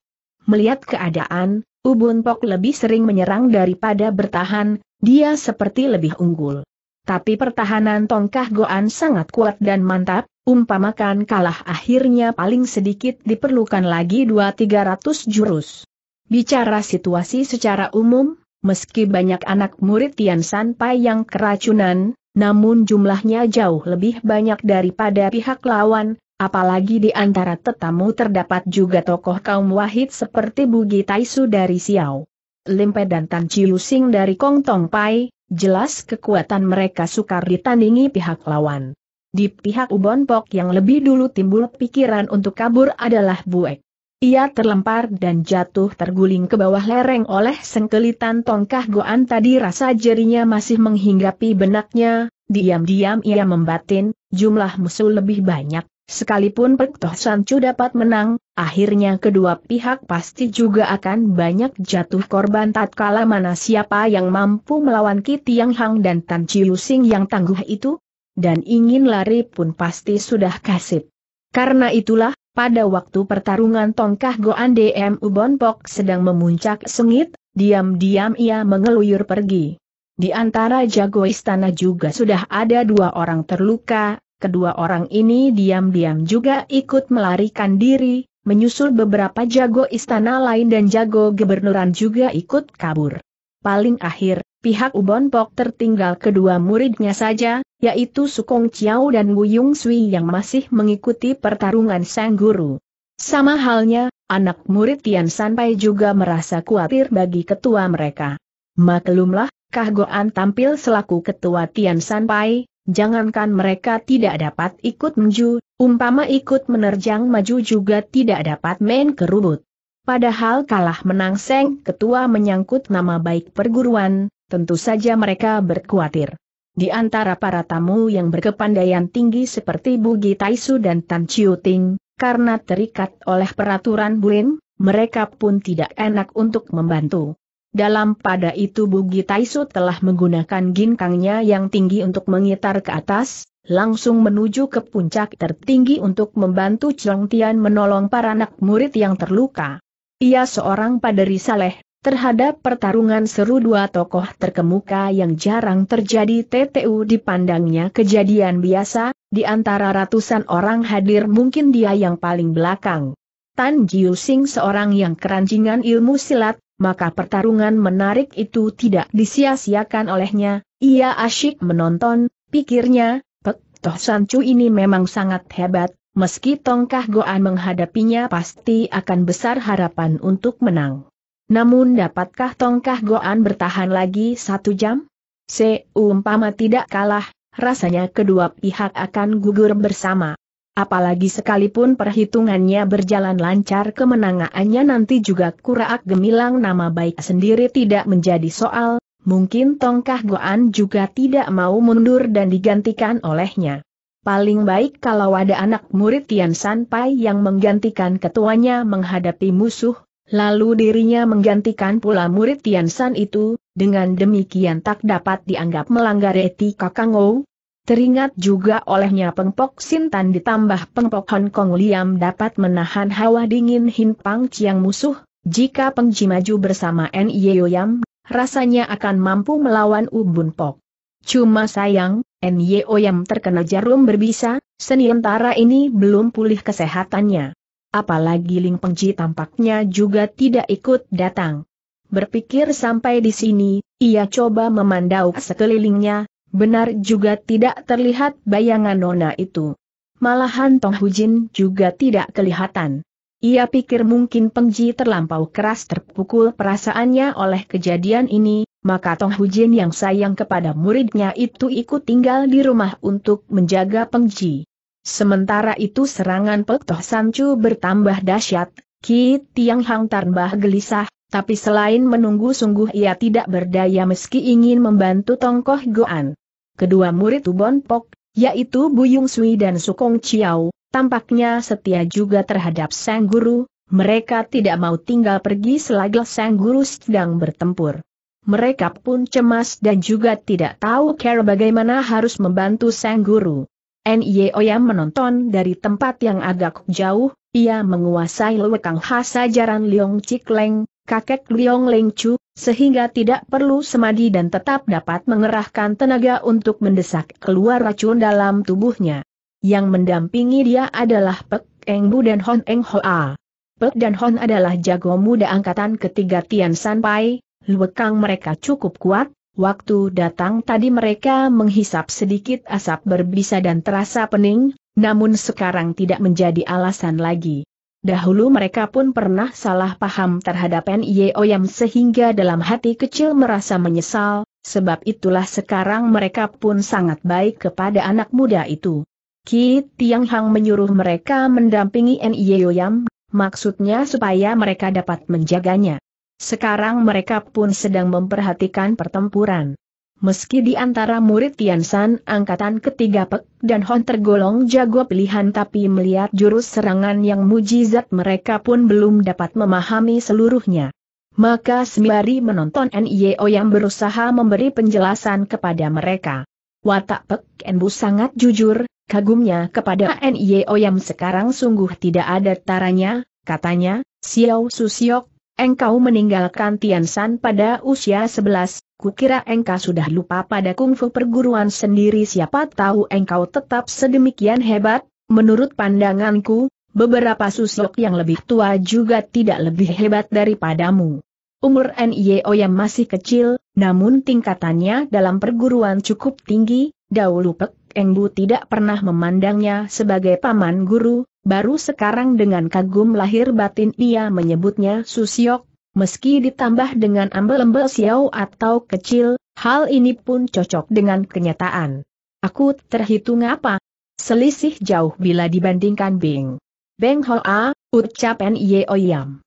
Melihat keadaan, Ubun Pok lebih sering menyerang daripada bertahan, dia seperti lebih unggul. Tapi pertahanan Tongkah Goan sangat kuat dan mantap, umpamakan kalah akhirnya paling sedikit diperlukan lagi 2-300 jurus. Bicara situasi secara umum, meski banyak anak murid Tian Sanpai yang keracunan, namun jumlahnya jauh lebih banyak daripada pihak lawan, Apalagi di antara tetamu terdapat juga tokoh kaum wahid seperti Bugi Taisu dari Xiao. Limpe dan Tan Chiu Sing dari Kong Tong Pai, jelas kekuatan mereka sukar ditandingi pihak lawan. Di pihak Ubon Pok yang lebih dulu timbul pikiran untuk kabur adalah Buek. Ia terlempar dan jatuh terguling ke bawah lereng oleh sengkelitan tongkah goan tadi rasa jerinya masih menghinggapi benaknya, diam-diam ia membatin, jumlah musuh lebih banyak, Sekalipun Pektoh Sancu dapat menang, akhirnya kedua pihak pasti juga akan banyak jatuh korban tatkala mana siapa yang mampu melawan Ki Tiang Hang dan Tan Chiu Sing yang tangguh itu, dan ingin lari pun pasti sudah kasip. Karena itulah, pada waktu pertarungan tongkah Goan DM Ubon Pok sedang memuncak sengit, diam-diam ia mengeluyur pergi. Di antara jago istana juga sudah ada dua orang terluka, kedua orang ini diam-diam juga ikut melarikan diri, menyusul beberapa jago istana lain dan jago gubernuran juga ikut kabur. Paling akhir, pihak Ubon Pok tertinggal kedua muridnya saja, yaitu Sukong Chiao dan Wu Yung Sui yang masih mengikuti pertarungan sang guru. Sama halnya, anak murid Tian Sanpai juga merasa khawatir bagi ketua mereka. Maklumlah, Kah Goan tampil selaku ketua Tian Sanpai, jangankan mereka tidak dapat ikut maju, umpama ikut menerjang maju juga tidak dapat main kerubut. Padahal kalah menang Seng Ketua menyangkut nama baik perguruan, tentu saja mereka berkhawatir. Di antara para tamu yang berkepandaian tinggi seperti Bugi Taisu dan Tan Chiu Ting, karena terikat oleh peraturan Buin, mereka pun tidak enak untuk membantu. Dalam pada itu Bugi Taisu telah menggunakan ginkangnya yang tinggi untuk mengitar ke atas, langsung menuju ke puncak tertinggi untuk membantu Chong Tian menolong para anak murid yang terluka. Ia seorang paderi saleh, terhadap pertarungan seru dua tokoh terkemuka yang jarang terjadi TTU dipandangnya kejadian biasa, di antara ratusan orang hadir mungkin dia yang paling belakang. Tan Jiu Sing seorang yang keranjingan ilmu silat, maka pertarungan menarik itu tidak disia-siakan olehnya, ia asyik menonton, pikirnya, Pek Toh Sancu ini memang sangat hebat, meski Tongkah Goan menghadapinya pasti akan besar harapan untuk menang. Namun dapatkah Tongkah Goan bertahan lagi satu jam? Seumpama tidak kalah, rasanya kedua pihak akan gugur bersama. Apalagi sekalipun perhitungannya berjalan lancar kemenangannya nanti juga kuraak gemilang nama baik sendiri tidak menjadi soal, mungkin Tongkah Goan juga tidak mau mundur dan digantikan olehnya. Paling baik kalau ada anak murid Tian Pai yang menggantikan ketuanya menghadapi musuh, lalu dirinya menggantikan pula murid Tian San itu, dengan demikian tak dapat dianggap melanggar etika Kang Ou, Teringat juga olehnya pengpok Sintan ditambah pengpok Hong Kong Liam dapat menahan hawa dingin Hin Pang Chiang musuh, jika Pengji maju bersama N. Yam, rasanya akan mampu melawan Ubun Pok. Cuma sayang, N. Yam terkena jarum berbisa, sementara ini belum pulih kesehatannya. Apalagi Ling Pengji tampaknya juga tidak ikut datang. Berpikir sampai di sini, ia coba memandau sekelilingnya, Benar juga tidak terlihat bayangan Nona itu. Malahan Tong Hujin juga tidak kelihatan. Ia pikir mungkin Pengji terlampau keras terpukul perasaannya oleh kejadian ini, maka Tong Hujin yang sayang kepada muridnya itu ikut tinggal di rumah untuk menjaga Pengji. Sementara itu serangan Pek Toh Sancu bertambah dahsyat, Ki Tiang Hang tambah gelisah, tapi selain menunggu sungguh ia tidak berdaya meski ingin membantu Tongkoh Goan. Kedua murid Ubon Pok, yaitu Buyung Sui dan Sukong Chiao, tampaknya setia juga terhadap sang guru, mereka tidak mau tinggal pergi selagi sang guru sedang bertempur. Mereka pun cemas dan juga tidak tahu cara bagaimana harus membantu sang guru. Oya menonton dari tempat yang agak jauh, ia menguasai lewekang khas ajaran Leong Leng kakek Liong Leng Chu, sehingga tidak perlu semadi dan tetap dapat mengerahkan tenaga untuk mendesak keluar racun dalam tubuhnya. Yang mendampingi dia adalah Pek Eng Bu dan Hon Eng Hoa. Pek dan Hon adalah jago muda angkatan ketiga Tian San Pai, luekang mereka cukup kuat, waktu datang tadi mereka menghisap sedikit asap berbisa dan terasa pening, namun sekarang tidak menjadi alasan lagi. Dahulu mereka pun pernah salah paham terhadap Nio yang sehingga dalam hati kecil merasa menyesal, sebab itulah sekarang mereka pun sangat baik kepada anak muda itu. Ki Tiang Hang menyuruh mereka mendampingi Nio yang, maksudnya supaya mereka dapat menjaganya. Sekarang mereka pun sedang memperhatikan pertempuran. Meski di antara murid Tian Tiansan angkatan ketiga Pek dan Hon tergolong jago pilihan tapi melihat jurus serangan yang mujizat mereka pun belum dapat memahami seluruhnya. Maka sembari menonton NIO yang berusaha memberi penjelasan kepada mereka. Watak Pek Enbu sangat jujur, kagumnya kepada NIO yang sekarang sungguh tidak ada taranya, katanya, Xiao Susiok, engkau meninggalkan Tian Tiansan pada usia 11, Kukira engkau sudah lupa pada kungfu perguruan sendiri siapa tahu engkau tetap sedemikian hebat, menurut pandanganku, beberapa susuk yang lebih tua juga tidak lebih hebat daripadamu. Umur NIO yang masih kecil, namun tingkatannya dalam perguruan cukup tinggi, dahulu Pek Engbu tidak pernah memandangnya sebagai paman guru, baru sekarang dengan kagum lahir batin ia menyebutnya susyok. Meski ditambah dengan ambel-ambel siau atau kecil, hal ini pun cocok dengan kenyataan. Aku terhitung apa? Selisih jauh bila dibandingkan Bing. Beng Hoa, ucap Nye Oyam.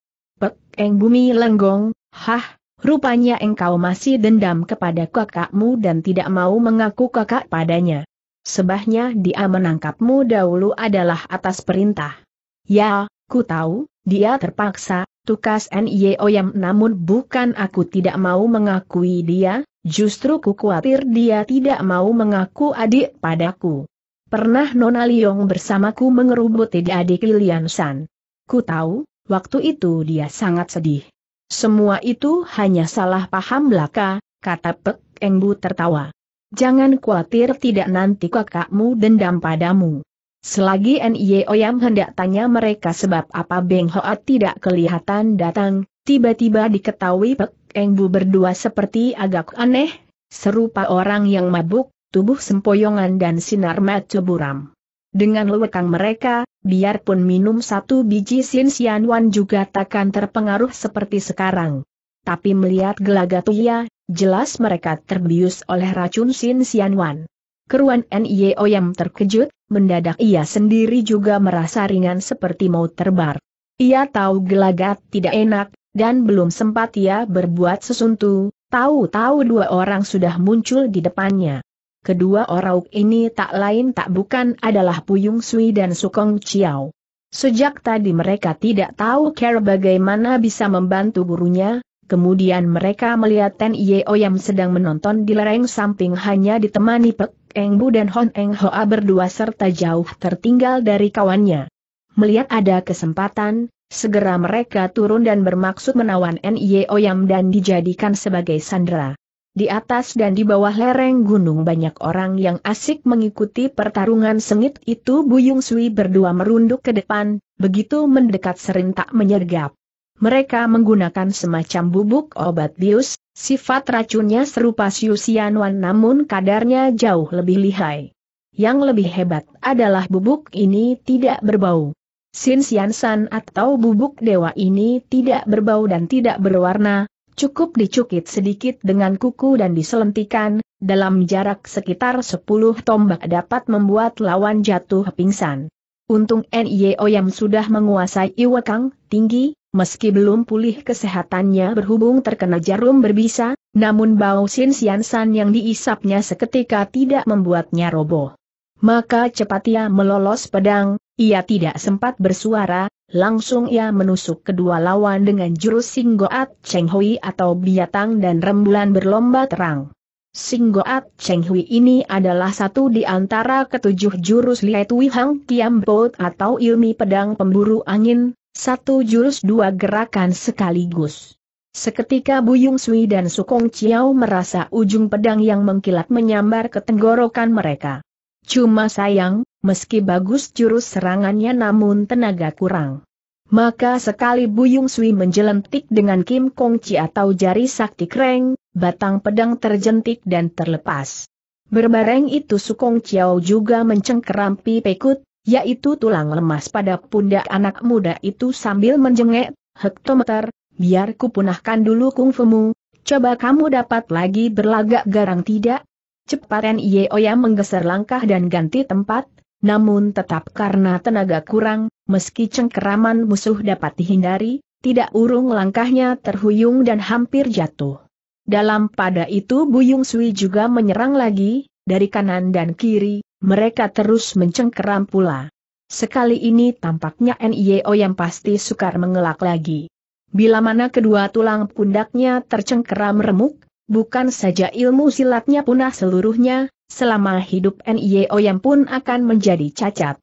Pek Eng Bumi Lenggong, hah, rupanya engkau masih dendam kepada kakakmu dan tidak mau mengaku kakak padanya. Sebahnya dia menangkapmu dahulu adalah atas perintah. Ya, ku tahu, dia terpaksa, Tukas Nio e Yam namun bukan aku tidak mau mengakui dia, justru ku khawatir dia tidak mau mengaku adik padaku. Pernah Nona Liong bersamaku mengerubuti adik Lilian San. Ku tahu, waktu itu dia sangat sedih. Semua itu hanya salah paham belaka, kata Pek Engbu tertawa. Jangan khawatir tidak nanti kakakmu dendam padamu. Selagi Nye Oyam hendak tanya mereka sebab apa Beng Hoat tidak kelihatan datang, tiba-tiba diketahui Pek Eng Bu berdua seperti agak aneh, serupa orang yang mabuk, tubuh sempoyongan dan sinar mata buram. Dengan lewekang mereka, biarpun minum satu biji Sin Sian Wan juga takkan terpengaruh seperti sekarang. Tapi melihat gelagat Uya, jelas mereka terbius oleh racun Sin Sian Wan. Keruan NIO e yang terkejut, mendadak ia sendiri juga merasa ringan seperti mau terbar. Ia tahu gelagat tidak enak, dan belum sempat ia berbuat sesuntu, tahu-tahu dua orang sudah muncul di depannya. Kedua orang ini tak lain tak bukan adalah Puyung Sui dan Sukong Chiao. Sejak tadi mereka tidak tahu cara bagaimana bisa membantu gurunya, Kemudian mereka melihat Ten Yeo yang sedang menonton di lereng samping hanya ditemani Pek Eng Bu dan Hon Eng Hoa berdua serta jauh tertinggal dari kawannya. Melihat ada kesempatan, segera mereka turun dan bermaksud menawan Nyeo Yam dan dijadikan sebagai sandera. Di atas dan di bawah lereng gunung banyak orang yang asik mengikuti pertarungan sengit itu Buyung Sui berdua merunduk ke depan, begitu mendekat serentak menyergap. Mereka menggunakan semacam bubuk obat bius, sifat racunnya serupa siusianuan namun kadarnya jauh lebih lihai. Yang lebih hebat adalah bubuk ini tidak berbau. Sin San atau bubuk dewa ini tidak berbau dan tidak berwarna, cukup dicukit sedikit dengan kuku dan diselentikan, dalam jarak sekitar 10 tombak dapat membuat lawan jatuh pingsan. Untung Nye yang sudah menguasai Iwakang, tinggi, Meski belum pulih kesehatannya berhubung terkena jarum berbisa, namun bau Sin Sian San yang diisapnya seketika tidak membuatnya roboh. Maka cepat ia melolos pedang, ia tidak sempat bersuara, langsung ia menusuk kedua lawan dengan jurus Singgoat Cheng Hui atau biatang dan rembulan berlomba terang. Singgoat Cheng Hui ini adalah satu di antara ketujuh jurus Lietui Hang Kiam atau ilmi pedang pemburu angin, satu jurus dua gerakan sekaligus. Seketika Buyung Sui dan Sukong Chiao merasa ujung pedang yang mengkilat menyambar ke tenggorokan mereka. Cuma sayang, meski bagus jurus serangannya namun tenaga kurang. Maka sekali Buyung Sui menjelentik dengan Kim Kong Chi atau jari sakti kreng, batang pedang terjentik dan terlepas. Berbareng itu Sukong Chiao juga mencengkeram pekut, yaitu tulang lemas pada pundak anak muda itu sambil menjengek, hektometer, biar kupunahkan dulu kungfumu, coba kamu dapat lagi berlagak garang tidak? Cepat Nieoya menggeser langkah dan ganti tempat, namun tetap karena tenaga kurang, meski cengkeraman musuh dapat dihindari, tidak urung langkahnya terhuyung dan hampir jatuh. Dalam pada itu Buyung Sui juga menyerang lagi, dari kanan dan kiri, mereka terus mencengkeram pula. Sekali ini tampaknya NIO yang pasti sukar mengelak lagi. Bila mana kedua tulang pundaknya tercengkeram remuk, bukan saja ilmu silatnya punah seluruhnya, selama hidup NIO yang pun akan menjadi cacat.